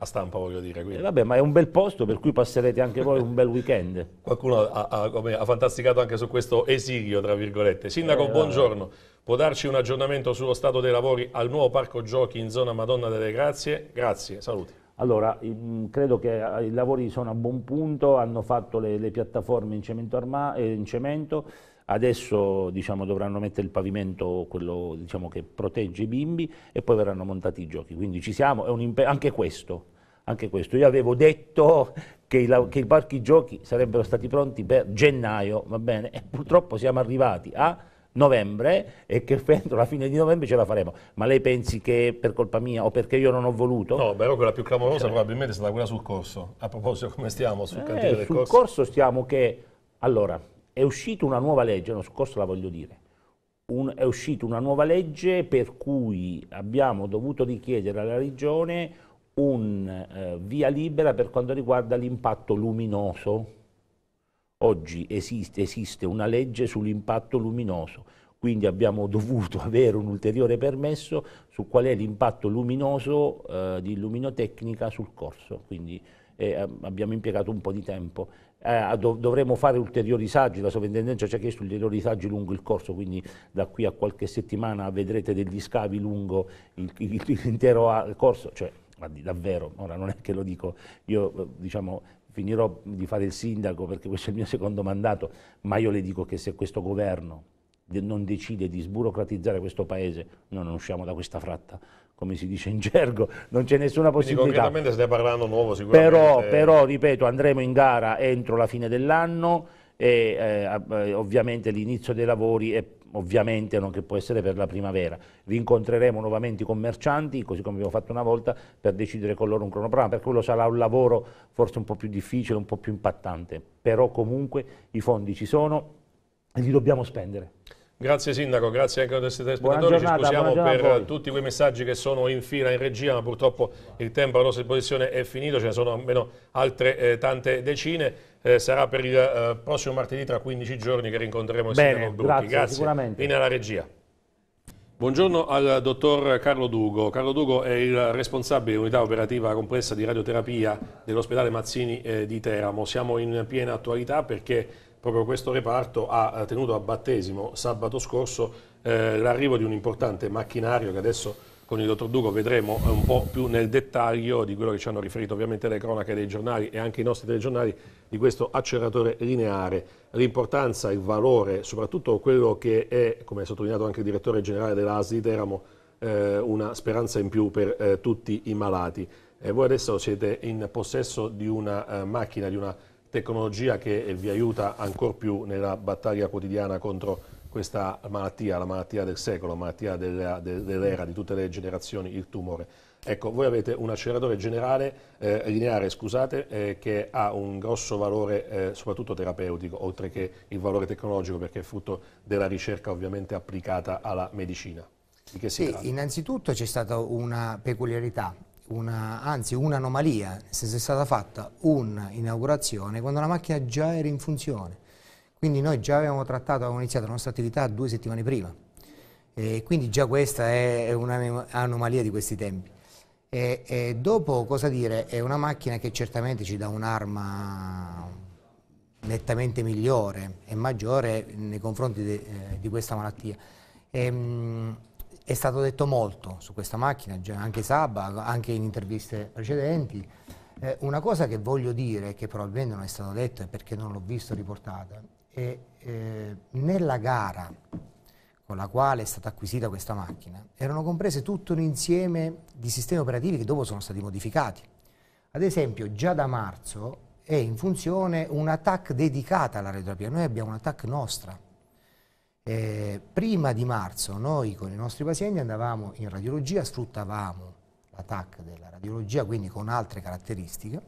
a stampa voglio dire. Eh vabbè, ma è un bel posto per cui passerete anche voi un bel weekend. [LAUGHS] Qualcuno ha, ha, ha fantasticato anche su questo esilio, tra virgolette. Sindaco, eh, buongiorno. Vabbè. Può darci un aggiornamento sullo stato dei lavori al nuovo parco giochi in zona Madonna delle Grazie? Grazie, saluti. Allora, mm, credo che eh, i lavori sono a buon punto, hanno fatto le, le piattaforme in cemento, arma, eh, in cemento adesso diciamo, dovranno mettere il pavimento, quello diciamo, che protegge i bimbi, e poi verranno montati i giochi. Quindi ci siamo, anche questo, anche questo. Io avevo detto che i, che i, parchi giochi sarebbero stati pronti per gennaio, va bene, e purtroppo siamo arrivati a novembre e che [LAUGHS] entro la fine di novembre ce la faremo. Ma lei pensi che per colpa mia o perché io non ho voluto? No, però quella più clamorosa cioè. probabilmente è stata quella sul corso. A proposito, come stiamo sul eh, cantiere del sul corso? Sul corso stiamo che... Allora, è uscita una nuova legge, no, sul corso la voglio dire, un, è uscita una nuova legge per cui abbiamo dovuto richiedere alla Regione un eh, via libera per quanto riguarda l'impatto luminoso Oggi esiste, esiste una legge sull'impatto luminoso, quindi abbiamo [LAUGHS] dovuto avere un ulteriore permesso su qual è l'impatto luminoso eh, di illuminotecnica sul corso, quindi eh, abbiamo impiegato un po' di tempo. Eh, dov dovremo fare ulteriori saggi, la sovrintendenza ci ha chiesto ulteriori saggi lungo il corso, quindi da qui a qualche settimana vedrete degli scavi lungo l'intero corso, cioè davvero, ora non è che lo dico, io eh, diciamo finirò di fare il sindaco perché questo è il mio secondo mandato, ma io le dico che se questo governo non decide di sburocratizzare questo paese, noi non usciamo da questa fratta, come si dice in gergo, non c'è nessuna possibilità. Quindi concretamente stai parlando nuovo sicuramente. Però, però, ripeto, andremo in gara entro la fine dell'anno e eh, ovviamente l'inizio dei lavori è ovviamente non che può essere per la primavera. Rincontreremo nuovamente i commercianti, così come abbiamo fatto una volta, per decidere con loro un cronoprogramma, perché quello sarà un lavoro forse un po' più difficile, un po' più impattante, però comunque i fondi ci sono e li dobbiamo spendere. Grazie Sindaco, grazie anche ai nostri telespettatori, giornata, ci scusiamo per tutti quei messaggi che sono in fila, in regia, ma purtroppo il tempo a nostra disposizione è finito, ce ne sono almeno altre eh, tante decine eh, sarà per il eh, prossimo martedì tra 15 giorni che rincontreremo il Bene, sindaco Brutti. Grazie, grazie. sicuramente. Linea alla regia. Buongiorno al dottor Carlo Dugo. Carlo Dugo è il responsabile dell'unità operativa complessa di radioterapia dell'ospedale Mazzini eh, di Teramo. Siamo in piena attualità perché proprio questo reparto ha tenuto a battesimo sabato scorso eh, l'arrivo di un importante macchinario che adesso con il dottor Duro vedremo eh, un po' più nel dettaglio di quello che ci hanno riferito ovviamente le cronache dei giornali e anche i nostri telegiornali di questo acceleratore lineare, l'importanza, il valore, soprattutto quello che è, come ha sottolineato anche il direttore generale dell'ASI di Teramo, eh, una speranza in più per eh, tutti i malati. Eh, voi adesso siete in possesso di una eh, macchina, di una tecnologia che vi aiuta ancora più nella battaglia quotidiana contro il questa malattia, la malattia del secolo, la malattia della, dell'era di tutte le generazioni, il tumore. Ecco, voi avete un acceleratore generale, eh, lineare, scusate, eh, che ha un grosso valore eh, soprattutto terapeutico, oltre che il valore tecnologico, perché è frutto della ricerca ovviamente applicata alla medicina. Di che si sì, tratta? innanzitutto c'è stata una peculiarità, una, anzi un'anomalia, se è stata fatta un'inaugurazione quando la macchina già era in funzione quindi noi già avevamo trattato, avevamo iniziato la nostra attività due settimane prima. E quindi già questa è un'anomalia di questi tempi. E, e dopo, cosa dire, è una macchina che certamente ci dà un'arma nettamente migliore e maggiore nei confronti de, eh, di questa malattia. E, ehm, mh, è stato detto molto su questa macchina, anche Saba, anche in interviste precedenti. Eh, una cosa che voglio dire, che probabilmente non è stato detto e perché non l'ho visto riportata, è eh, nella gara con la quale è stata acquisita questa macchina erano comprese tutto un insieme di sistemi operativi che dopo sono stati modificati. Ad esempio, già da marzo è in funzione una TAC dedicata alla radioterapia, noi abbiamo una TAC nostra. Eh, prima di marzo noi con i nostri pazienti andavamo in radiologia, sfruttavamo la TAC della radiologia, quindi con altre caratteristiche.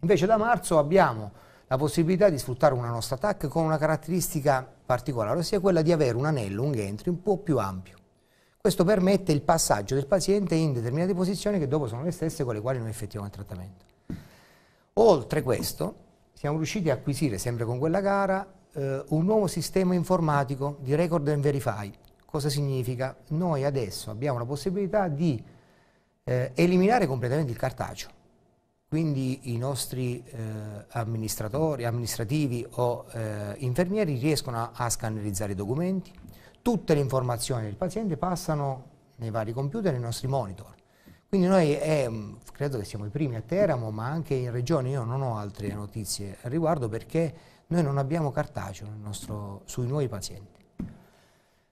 Invece da marzo abbiamo la possibilità di sfruttare una nostra TAC con una caratteristica particolare, ossia quella di avere un anello, un gantry un po' più ampio. Questo permette il passaggio del paziente in determinate posizioni che dopo sono le stesse con le quali noi effettuiamo il trattamento. Oltre questo, siamo riusciti a acquisire, sempre con quella gara, eh, un nuovo sistema informatico di record and verify. Cosa significa? Noi adesso abbiamo la possibilità di eh, eliminare completamente il cartaceo. Quindi i nostri eh, amministratori, amministrativi o eh, infermieri riescono a, a scannerizzare i documenti, tutte le informazioni del paziente passano nei vari computer, nei nostri monitor. Quindi noi è, eh, credo che siamo i primi a Teramo, ma anche in regione io non ho altre notizie al riguardo perché noi non abbiamo cartaceo nostro, sui nuovi pazienti.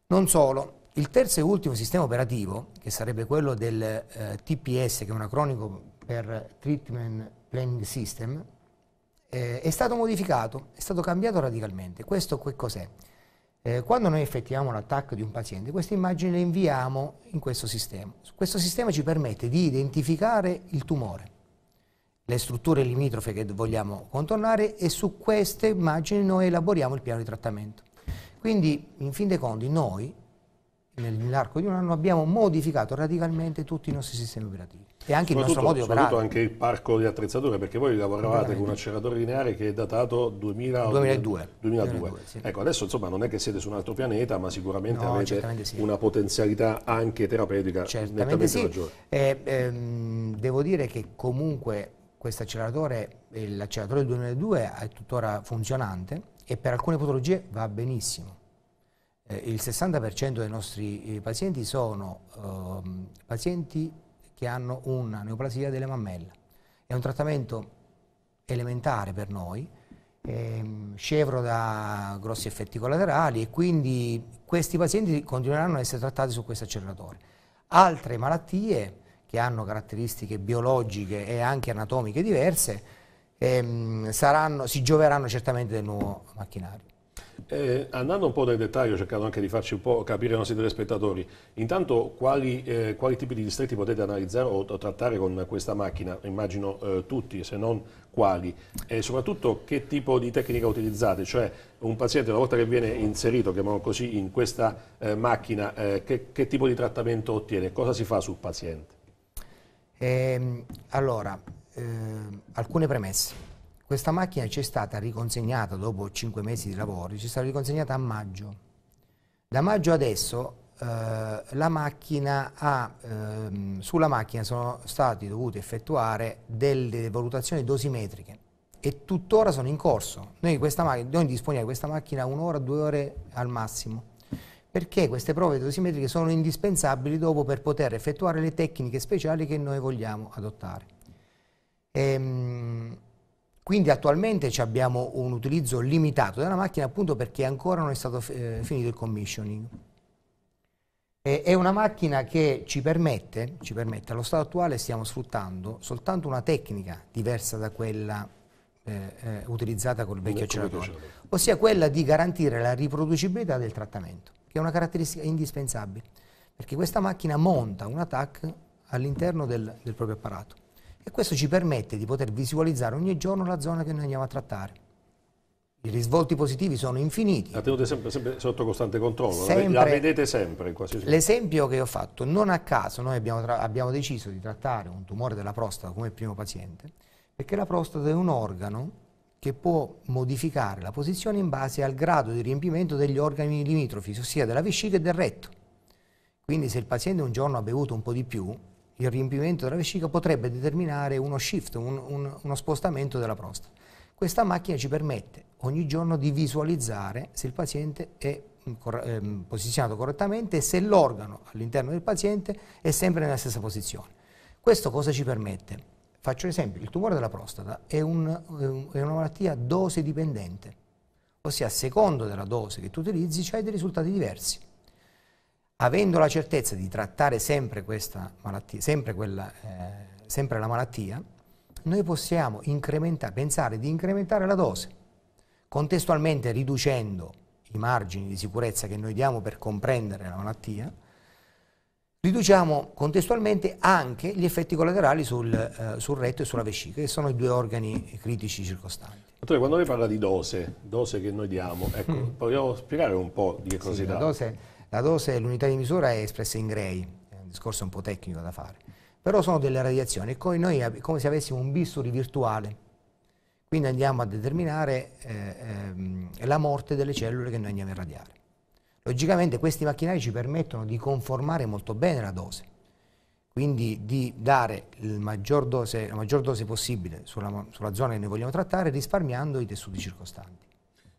Non solo, il terzo e ultimo sistema operativo, che sarebbe quello del eh, TPS, che è un acronimo per Treatment Planning System, eh, è stato modificato, è stato cambiato radicalmente. Questo che cos'è? Eh, quando noi effettuiamo l'attacco di un paziente, queste immagini le inviamo in questo sistema. Questo sistema ci permette di identificare il tumore, le strutture limitrofe che vogliamo contornare e su queste immagini noi elaboriamo il piano di trattamento. Quindi, in fin dei conti, noi nell'arco di un anno abbiamo modificato radicalmente tutti i nostri sistemi operativi e anche il nostro modo di operare. Soprattutto anche il parco di attrezzature, perché voi lavoravate con un acceleratore lineare che è datato 2000, 2002. 2002. 2002 sì. Ecco, adesso insomma non è che siete su un altro pianeta, ma sicuramente no, avete sì. una potenzialità anche terapeutica certamente sì. maggiore. Eh, ehm, devo dire che comunque questo acceleratore, l'acceleratore del 2002 è tuttora funzionante e per alcune patologie va benissimo eh, il 60% dei nostri eh, pazienti sono ehm, pazienti che hanno una neoplasia delle mammelle. È un trattamento elementare per noi, ehm, scevro da grossi effetti collaterali e quindi questi pazienti continueranno a essere trattati su questo acceleratore. Altre malattie che hanno caratteristiche biologiche e anche anatomiche diverse ehm, saranno, si gioveranno certamente del nuovo macchinario. Eh, andando un po' nel dettaglio, cercando anche di farci un po' capire i nostri telespettatori, intanto quali, eh, quali tipi di distretti potete analizzare o, o trattare con questa macchina? Immagino eh, tutti, se non quali. E soprattutto che tipo di tecnica utilizzate? Cioè un paziente una volta che viene inserito, chiamiamolo così, in questa eh, macchina, eh, che, che tipo di trattamento ottiene? Cosa si fa sul paziente? Eh, allora, eh, alcune premesse. Questa macchina ci è stata riconsegnata dopo 5 mesi di lavoro, ci è stata riconsegnata a maggio. Da maggio adesso eh, macchina ha, ehm, sulla macchina sono stati dovuti effettuare delle valutazioni dosimetriche e tuttora sono in corso. Noi, macchina, noi disponiamo di questa macchina un'ora, due ore al massimo perché queste prove dosimetriche sono indispensabili dopo per poter effettuare le tecniche speciali che noi vogliamo adottare. Ehm, quindi attualmente abbiamo un utilizzo limitato della macchina appunto perché ancora non è stato eh, finito il commissioning. E, è una macchina che ci permette, ci permette, allo stato attuale stiamo sfruttando soltanto una tecnica diversa da quella eh, eh, utilizzata col vecchio acceleratore, ossia quella di garantire la riproducibilità del trattamento, che è una caratteristica indispensabile, perché questa macchina monta un attack all'interno del, del proprio apparato e questo ci permette di poter visualizzare ogni giorno la zona che noi andiamo a trattare. I risvolti positivi sono infiniti. La tenete sempre, sempre sotto costante controllo, sempre, la vedete sempre. L'esempio che ho fatto, non a caso, noi abbiamo, abbiamo, deciso di trattare un tumore della prostata come primo paziente, perché la prostata è un organo che può modificare la posizione in base al grado di riempimento degli organi limitrofi, ossia della vescica e del retto. Quindi se il paziente un giorno ha bevuto un po' di più, il riempimento della vescica potrebbe determinare uno shift, un, un, uno spostamento della prostata. Questa macchina ci permette ogni giorno di visualizzare se il paziente è mm, ehm, posizionato correttamente e se l'organo all'interno del paziente è sempre nella stessa posizione. Questo cosa ci permette? Faccio un esempio, il tumore della prostata è, un, è una malattia dose dipendente, ossia a secondo della dose che tu utilizzi hai dei risultati diversi avendo la certezza di trattare sempre questa malattia, sempre, quella, eh, sempre la malattia, noi possiamo pensare di incrementare la dose, contestualmente riducendo i margini di sicurezza che noi diamo per comprendere la malattia, riduciamo contestualmente anche gli effetti collaterali sul, eh, sul retto e sulla vescica, che sono i due organi critici circostanti. Dottore, quando lei parla di dose, dose che noi diamo, ecco, mm. vogliamo spiegare un po' di che cosa si tratta? Dose... La dose, l'unità di misura è espressa in gray, è un discorso un po' tecnico da fare, però sono delle radiazioni, come, noi, come se avessimo un bisturi virtuale, quindi andiamo a determinare eh, ehm, la morte delle cellule che noi andiamo a irradiare. Logicamente questi macchinari ci permettono di conformare molto bene la dose, quindi di dare maggior dose, la maggior dose possibile sulla, sulla zona che noi vogliamo trattare risparmiando i tessuti circostanti.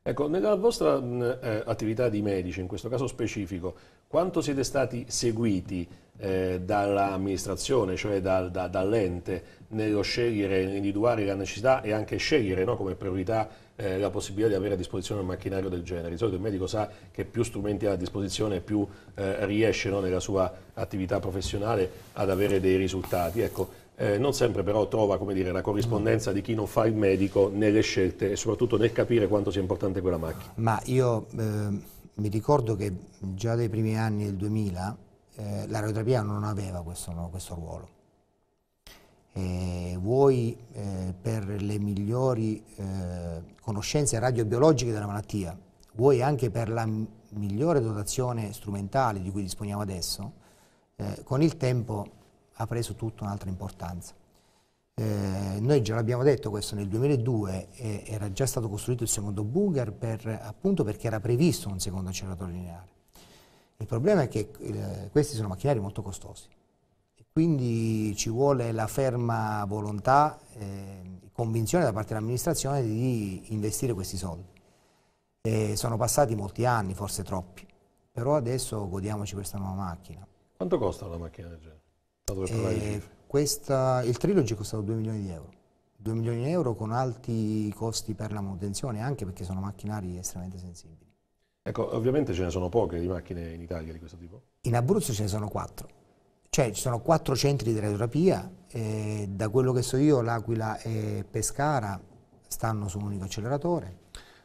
Ecco, nella vostra eh, attività di medici, in questo caso specifico, quanto siete stati seguiti eh, dall'amministrazione, cioè dal, da, dall'ente, nello scegliere, individuare la necessità e anche scegliere no, come priorità eh, la possibilità di avere a disposizione un macchinario del genere? Di solito il medico sa che più strumenti ha a disposizione, più eh, riesce no, nella sua attività professionale ad avere dei risultati. Ecco, eh, non sempre però trova dire, la corrispondenza di chi non fa il medico nelle scelte e soprattutto nel capire quanto sia importante quella macchina. Ma io eh, mi ricordo che già dai primi anni del 2000 eh, l'aeroterapia non aveva questo, no, questo ruolo. vuoi voi eh, per le migliori eh, conoscenze radiobiologiche della malattia, vuoi anche per la migliore dotazione strumentale di cui disponiamo adesso, eh, con il tempo ha preso tutta un'altra importanza. Eh, noi già l'abbiamo detto questo, nel 2002 eh, era già stato costruito il secondo bunker per, appunto perché era previsto un secondo acceleratore lineare. Il problema è che eh, questi sono macchinari molto costosi, quindi ci vuole la ferma volontà, eh, convinzione da parte dell'amministrazione di investire questi soldi. E sono passati molti anni, forse troppi, però adesso godiamoci questa nuova macchina. Quanto costa una macchina del genere? Eh, questa, il Trilogy è costato 2 milioni di euro. 2 milioni di euro con alti costi per la manutenzione, anche perché sono macchinari estremamente sensibili. Ecco, ovviamente ce ne sono poche di macchine in Italia di questo tipo? In Abruzzo ce ne sono quattro. Cioè ci sono quattro centri di radioterapia, eh, da quello che so io l'Aquila e Pescara stanno su un unico acceleratore,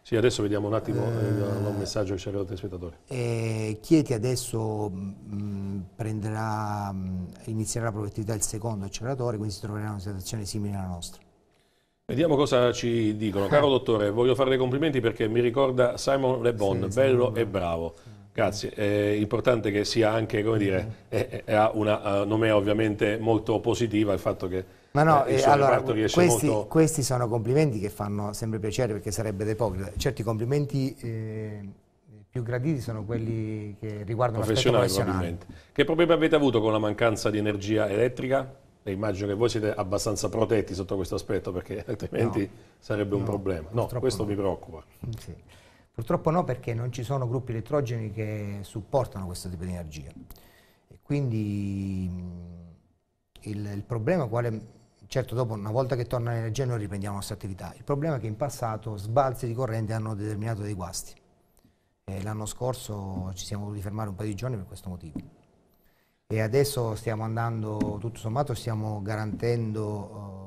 sì, adesso vediamo un attimo eh, eh un messaggio che ci arriva dai spettatori. Eh, Chieti adesso mh, mm, mm, prenderà, mh, mm, inizierà la progettività del secondo acceleratore, quindi si troverà in una situazione simile alla nostra. Vediamo cosa ci dicono. Caro eh. dottore, voglio fare dei complimenti perché mi ricorda Simon Le Bon, sì, bello e bravo. Grazie, è importante che sia anche, come dire, ha una eh, nomea ovviamente molto positiva il fatto che ma no, eh, eh allora, questi, molto... questi, sono complimenti che fanno sempre piacere perché sarebbe depocrita. Certi complimenti eh, più graditi sono quelli che riguardano professionale, l'aspetto professionale. Che problemi avete avuto con la mancanza di energia elettrica? E immagino che voi siete abbastanza protetti sotto questo aspetto perché [LAUGHS] altrimenti no, sarebbe no, un problema. No, questo no. mi preoccupa. Sì. Purtroppo no perché non ci sono gruppi elettrogeni che supportano questo tipo di energia. E quindi mm, il, il problema quale Certo, dopo una volta che torna l'energia noi riprendiamo la nostra attività. Il problema è che in passato sbalzi di corrente hanno determinato dei guasti. Eh, l'anno scorso ci siamo dovuti fermare un paio di giorni per questo motivo. E adesso stiamo andando, tutto sommato, stiamo garantendo oh,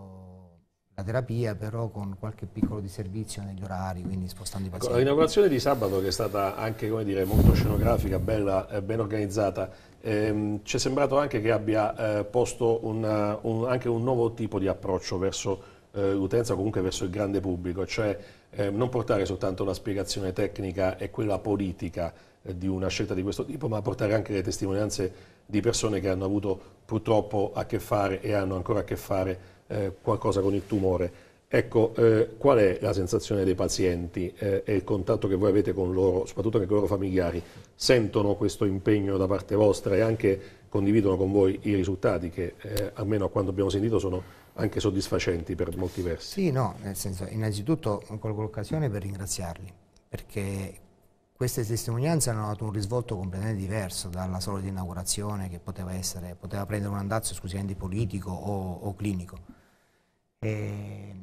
la terapia però con qualche piccolo di servizio negli orari, quindi spostando i ecco, pazienti. l'inaugurazione di sabato che è stata anche dire, molto scenografica, bella, eh, ben organizzata, ehm, ci è sembrato anche che abbia eh, posto una, eh, un, anche un nuovo tipo di approccio verso eh, l'utenza, comunque verso il grande pubblico, cioè eh, non portare soltanto la spiegazione tecnica e quella politica eh, di una scelta di questo tipo, ma portare anche le testimonianze di persone che hanno avuto purtroppo a che fare e hanno ancora a che fare con eh, qualcosa con il tumore. Ecco, eh, qual è la sensazione dei pazienti eh, e il contatto che voi avete con loro, soprattutto anche con i loro familiari? Sentono questo impegno da parte vostra e anche condividono con voi i risultati che, eh, almeno a quanto abbiamo sentito, sono anche soddisfacenti per molti versi? Sì, no, nel senso, innanzitutto colgo l'occasione per ringraziarli, perché queste testimonianze hanno dato un risvolto completamente diverso dalla solita inaugurazione che poteva, essere, poteva prendere un andazzo esclusivamente politico o, o clinico e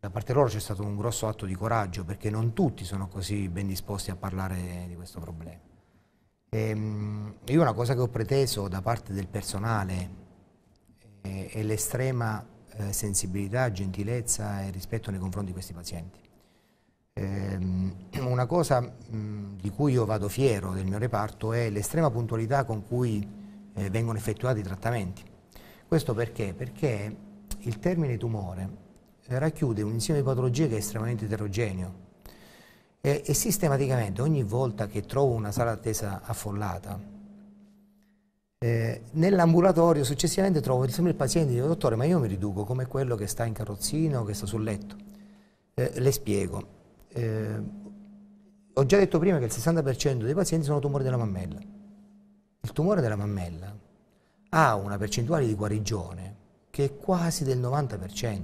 da parte loro c'è stato un grosso atto di coraggio perché non tutti sono così ben disposti a parlare di questo problema. E, ehm, io una cosa che ho preteso da parte del personale eh, è, l'estrema eh, sensibilità, gentilezza e rispetto nei confronti di questi pazienti. Ehm, una cosa di cui io vado fiero del mio reparto è l'estrema puntualità con cui eh, vengono effettuati i trattamenti. Questo perché? Perché il termine tumore eh, racchiude un insieme di patologie che è estremamente eterogeneo e, e sistematicamente ogni volta che trovo una sala d'attesa affollata, eh, nell'ambulatorio successivamente trovo sempre il paziente e dico dottore ma io mi riduco come quello che sta in carrozzino, che sta sul letto. Eh, le spiego. Eh, ho già detto prima che il 60% dei pazienti sono tumori della mammella. Il tumore della mammella ha una percentuale di guarigione che è quasi del 90%.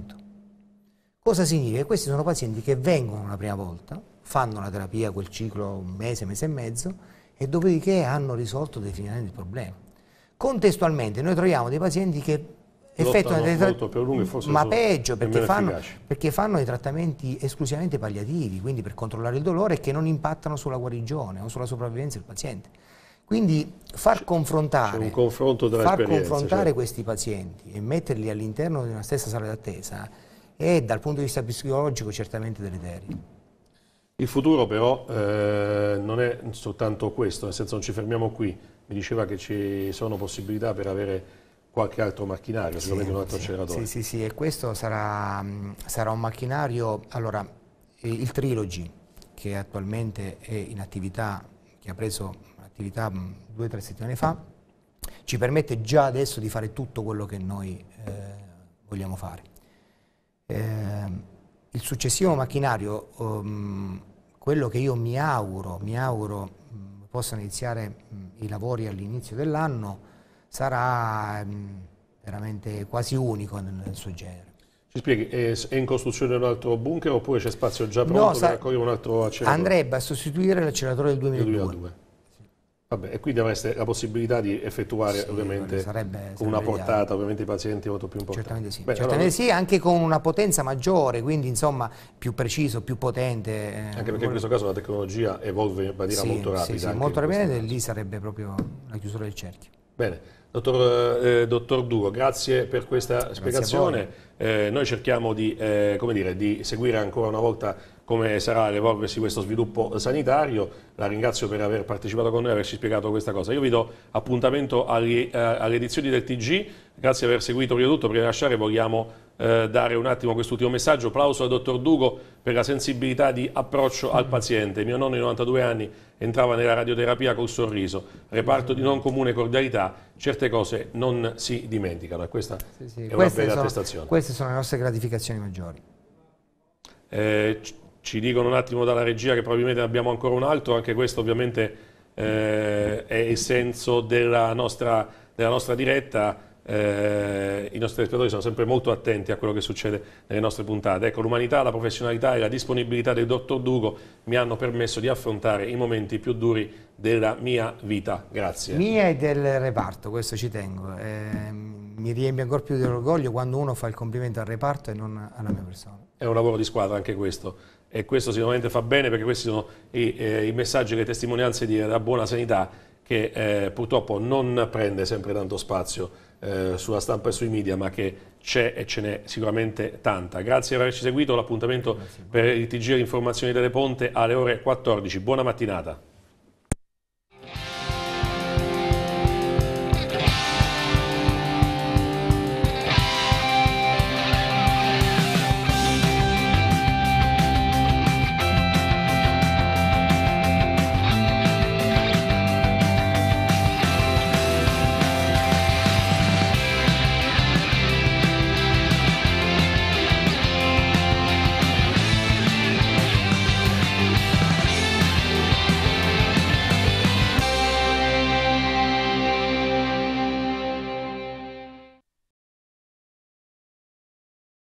Cosa significa? Che questi sono pazienti che vengono la prima volta, fanno la terapia, quel ciclo un mese, mese e mezzo, e dopodiché hanno risolto definitivamente il problema. Contestualmente noi troviamo dei pazienti che effettuano dei trattamenti, ma peggio perché fanno, perché fanno, dei trattamenti esclusivamente palliativi, quindi per controllare il dolore, e che non impattano sulla guarigione o sulla sopravvivenza del paziente. Quindi far confrontare, far confrontare cioè. questi pazienti e metterli all'interno di una stessa sala d'attesa è dal punto di vista psicologico certamente deleterio. Il futuro però eh, non è soltanto questo, nel senso non ci fermiamo qui. Mi diceva che ci sono possibilità per avere qualche altro macchinario, sì, sicuramente un altro sì, acceleratore. Sì, sì, sì, e questo sarà, mm, sarà un macchinario, allora, eh, il Trilogy, che attualmente è in attività, che ha preso attività mm, due o tre settimane fa, ci permette già adesso di fare tutto quello che noi eh, vogliamo fare. Eh, il successivo macchinario, um, quello che io mi auguro, mi auguro mh, mm, possano iniziare mh, mm, i lavori all'inizio dell'anno, sarà mh, veramente quasi unico nel, nel suo genere. Ci spieghi, è, in costruzione un altro bunker oppure c'è spazio già pronto no, per raccogliere un altro acceleratore? Andrebbe a sostituire l'acceleratore del 2002. 2002. Vabbè, e quindi avreste la possibilità di effettuare sì, ovviamente sarebbe, sarebbe una portata ovviamente i pazienti molto più importanti. Certamente, sì. Beh, Certamente allora... sì, anche con una potenza maggiore, quindi insomma più preciso, più potente. Eh, anche perché in questo caso la tecnologia evolve in maniera sì, molto rapida. Sì, sì molto rapida e lì sarebbe proprio la chiusura del cerchio. Bene, dottor, eh, dottor Duro, grazie per questa grazie spiegazione. Eh, noi cerchiamo di, eh, dire, di seguire ancora una volta come sarà l'evolversi questo sviluppo sanitario. La ringrazio per aver partecipato con noi e averci spiegato questa cosa. Io vi do appuntamento alle, eh, alle edizioni del TG, grazie per aver seguito prima di tutto, prima di lasciare vogliamo eh, dare un attimo quest'ultimo messaggio, applauso al dottor Dugo per la sensibilità di approccio al paziente. Mio nonno di 92 anni entrava nella radioterapia col sorriso, reparto di non comune cordialità, certe cose non si dimenticano e questa sì, sì. è una queste bella sono, attestazione. Queste sono le nostre gratificazioni maggiori. Eh, ci dicono un attimo dalla regia che probabilmente ne abbiamo ancora un altro, anche questo ovviamente eh, è il senso della nostra, della nostra diretta. Eh, i nostri spettatori sono sempre molto attenti a quello che succede nelle nostre puntate. Ecco, l'umanità, la professionalità e la disponibilità del dottor Dugo mi hanno permesso di affrontare i momenti più duri della mia vita. Grazie. Mia e del reparto, questo ci tengo. Eh, mi riempie ancora più dell'orgoglio quando uno fa il complimento al reparto e non alla mia persona. È un lavoro di squadra anche questo e questo sicuramente fa bene perché questi sono i, eh, i messaggi e le testimonianze di la buona sanità che eh, purtroppo non prende sempre tanto spazio eh, sulla stampa e sui media, ma che c'è e ce n'è sicuramente tanta. Grazie per averci seguito, l'appuntamento per il TG Informazioni delle Ponte alle ore 14. Buona mattinata.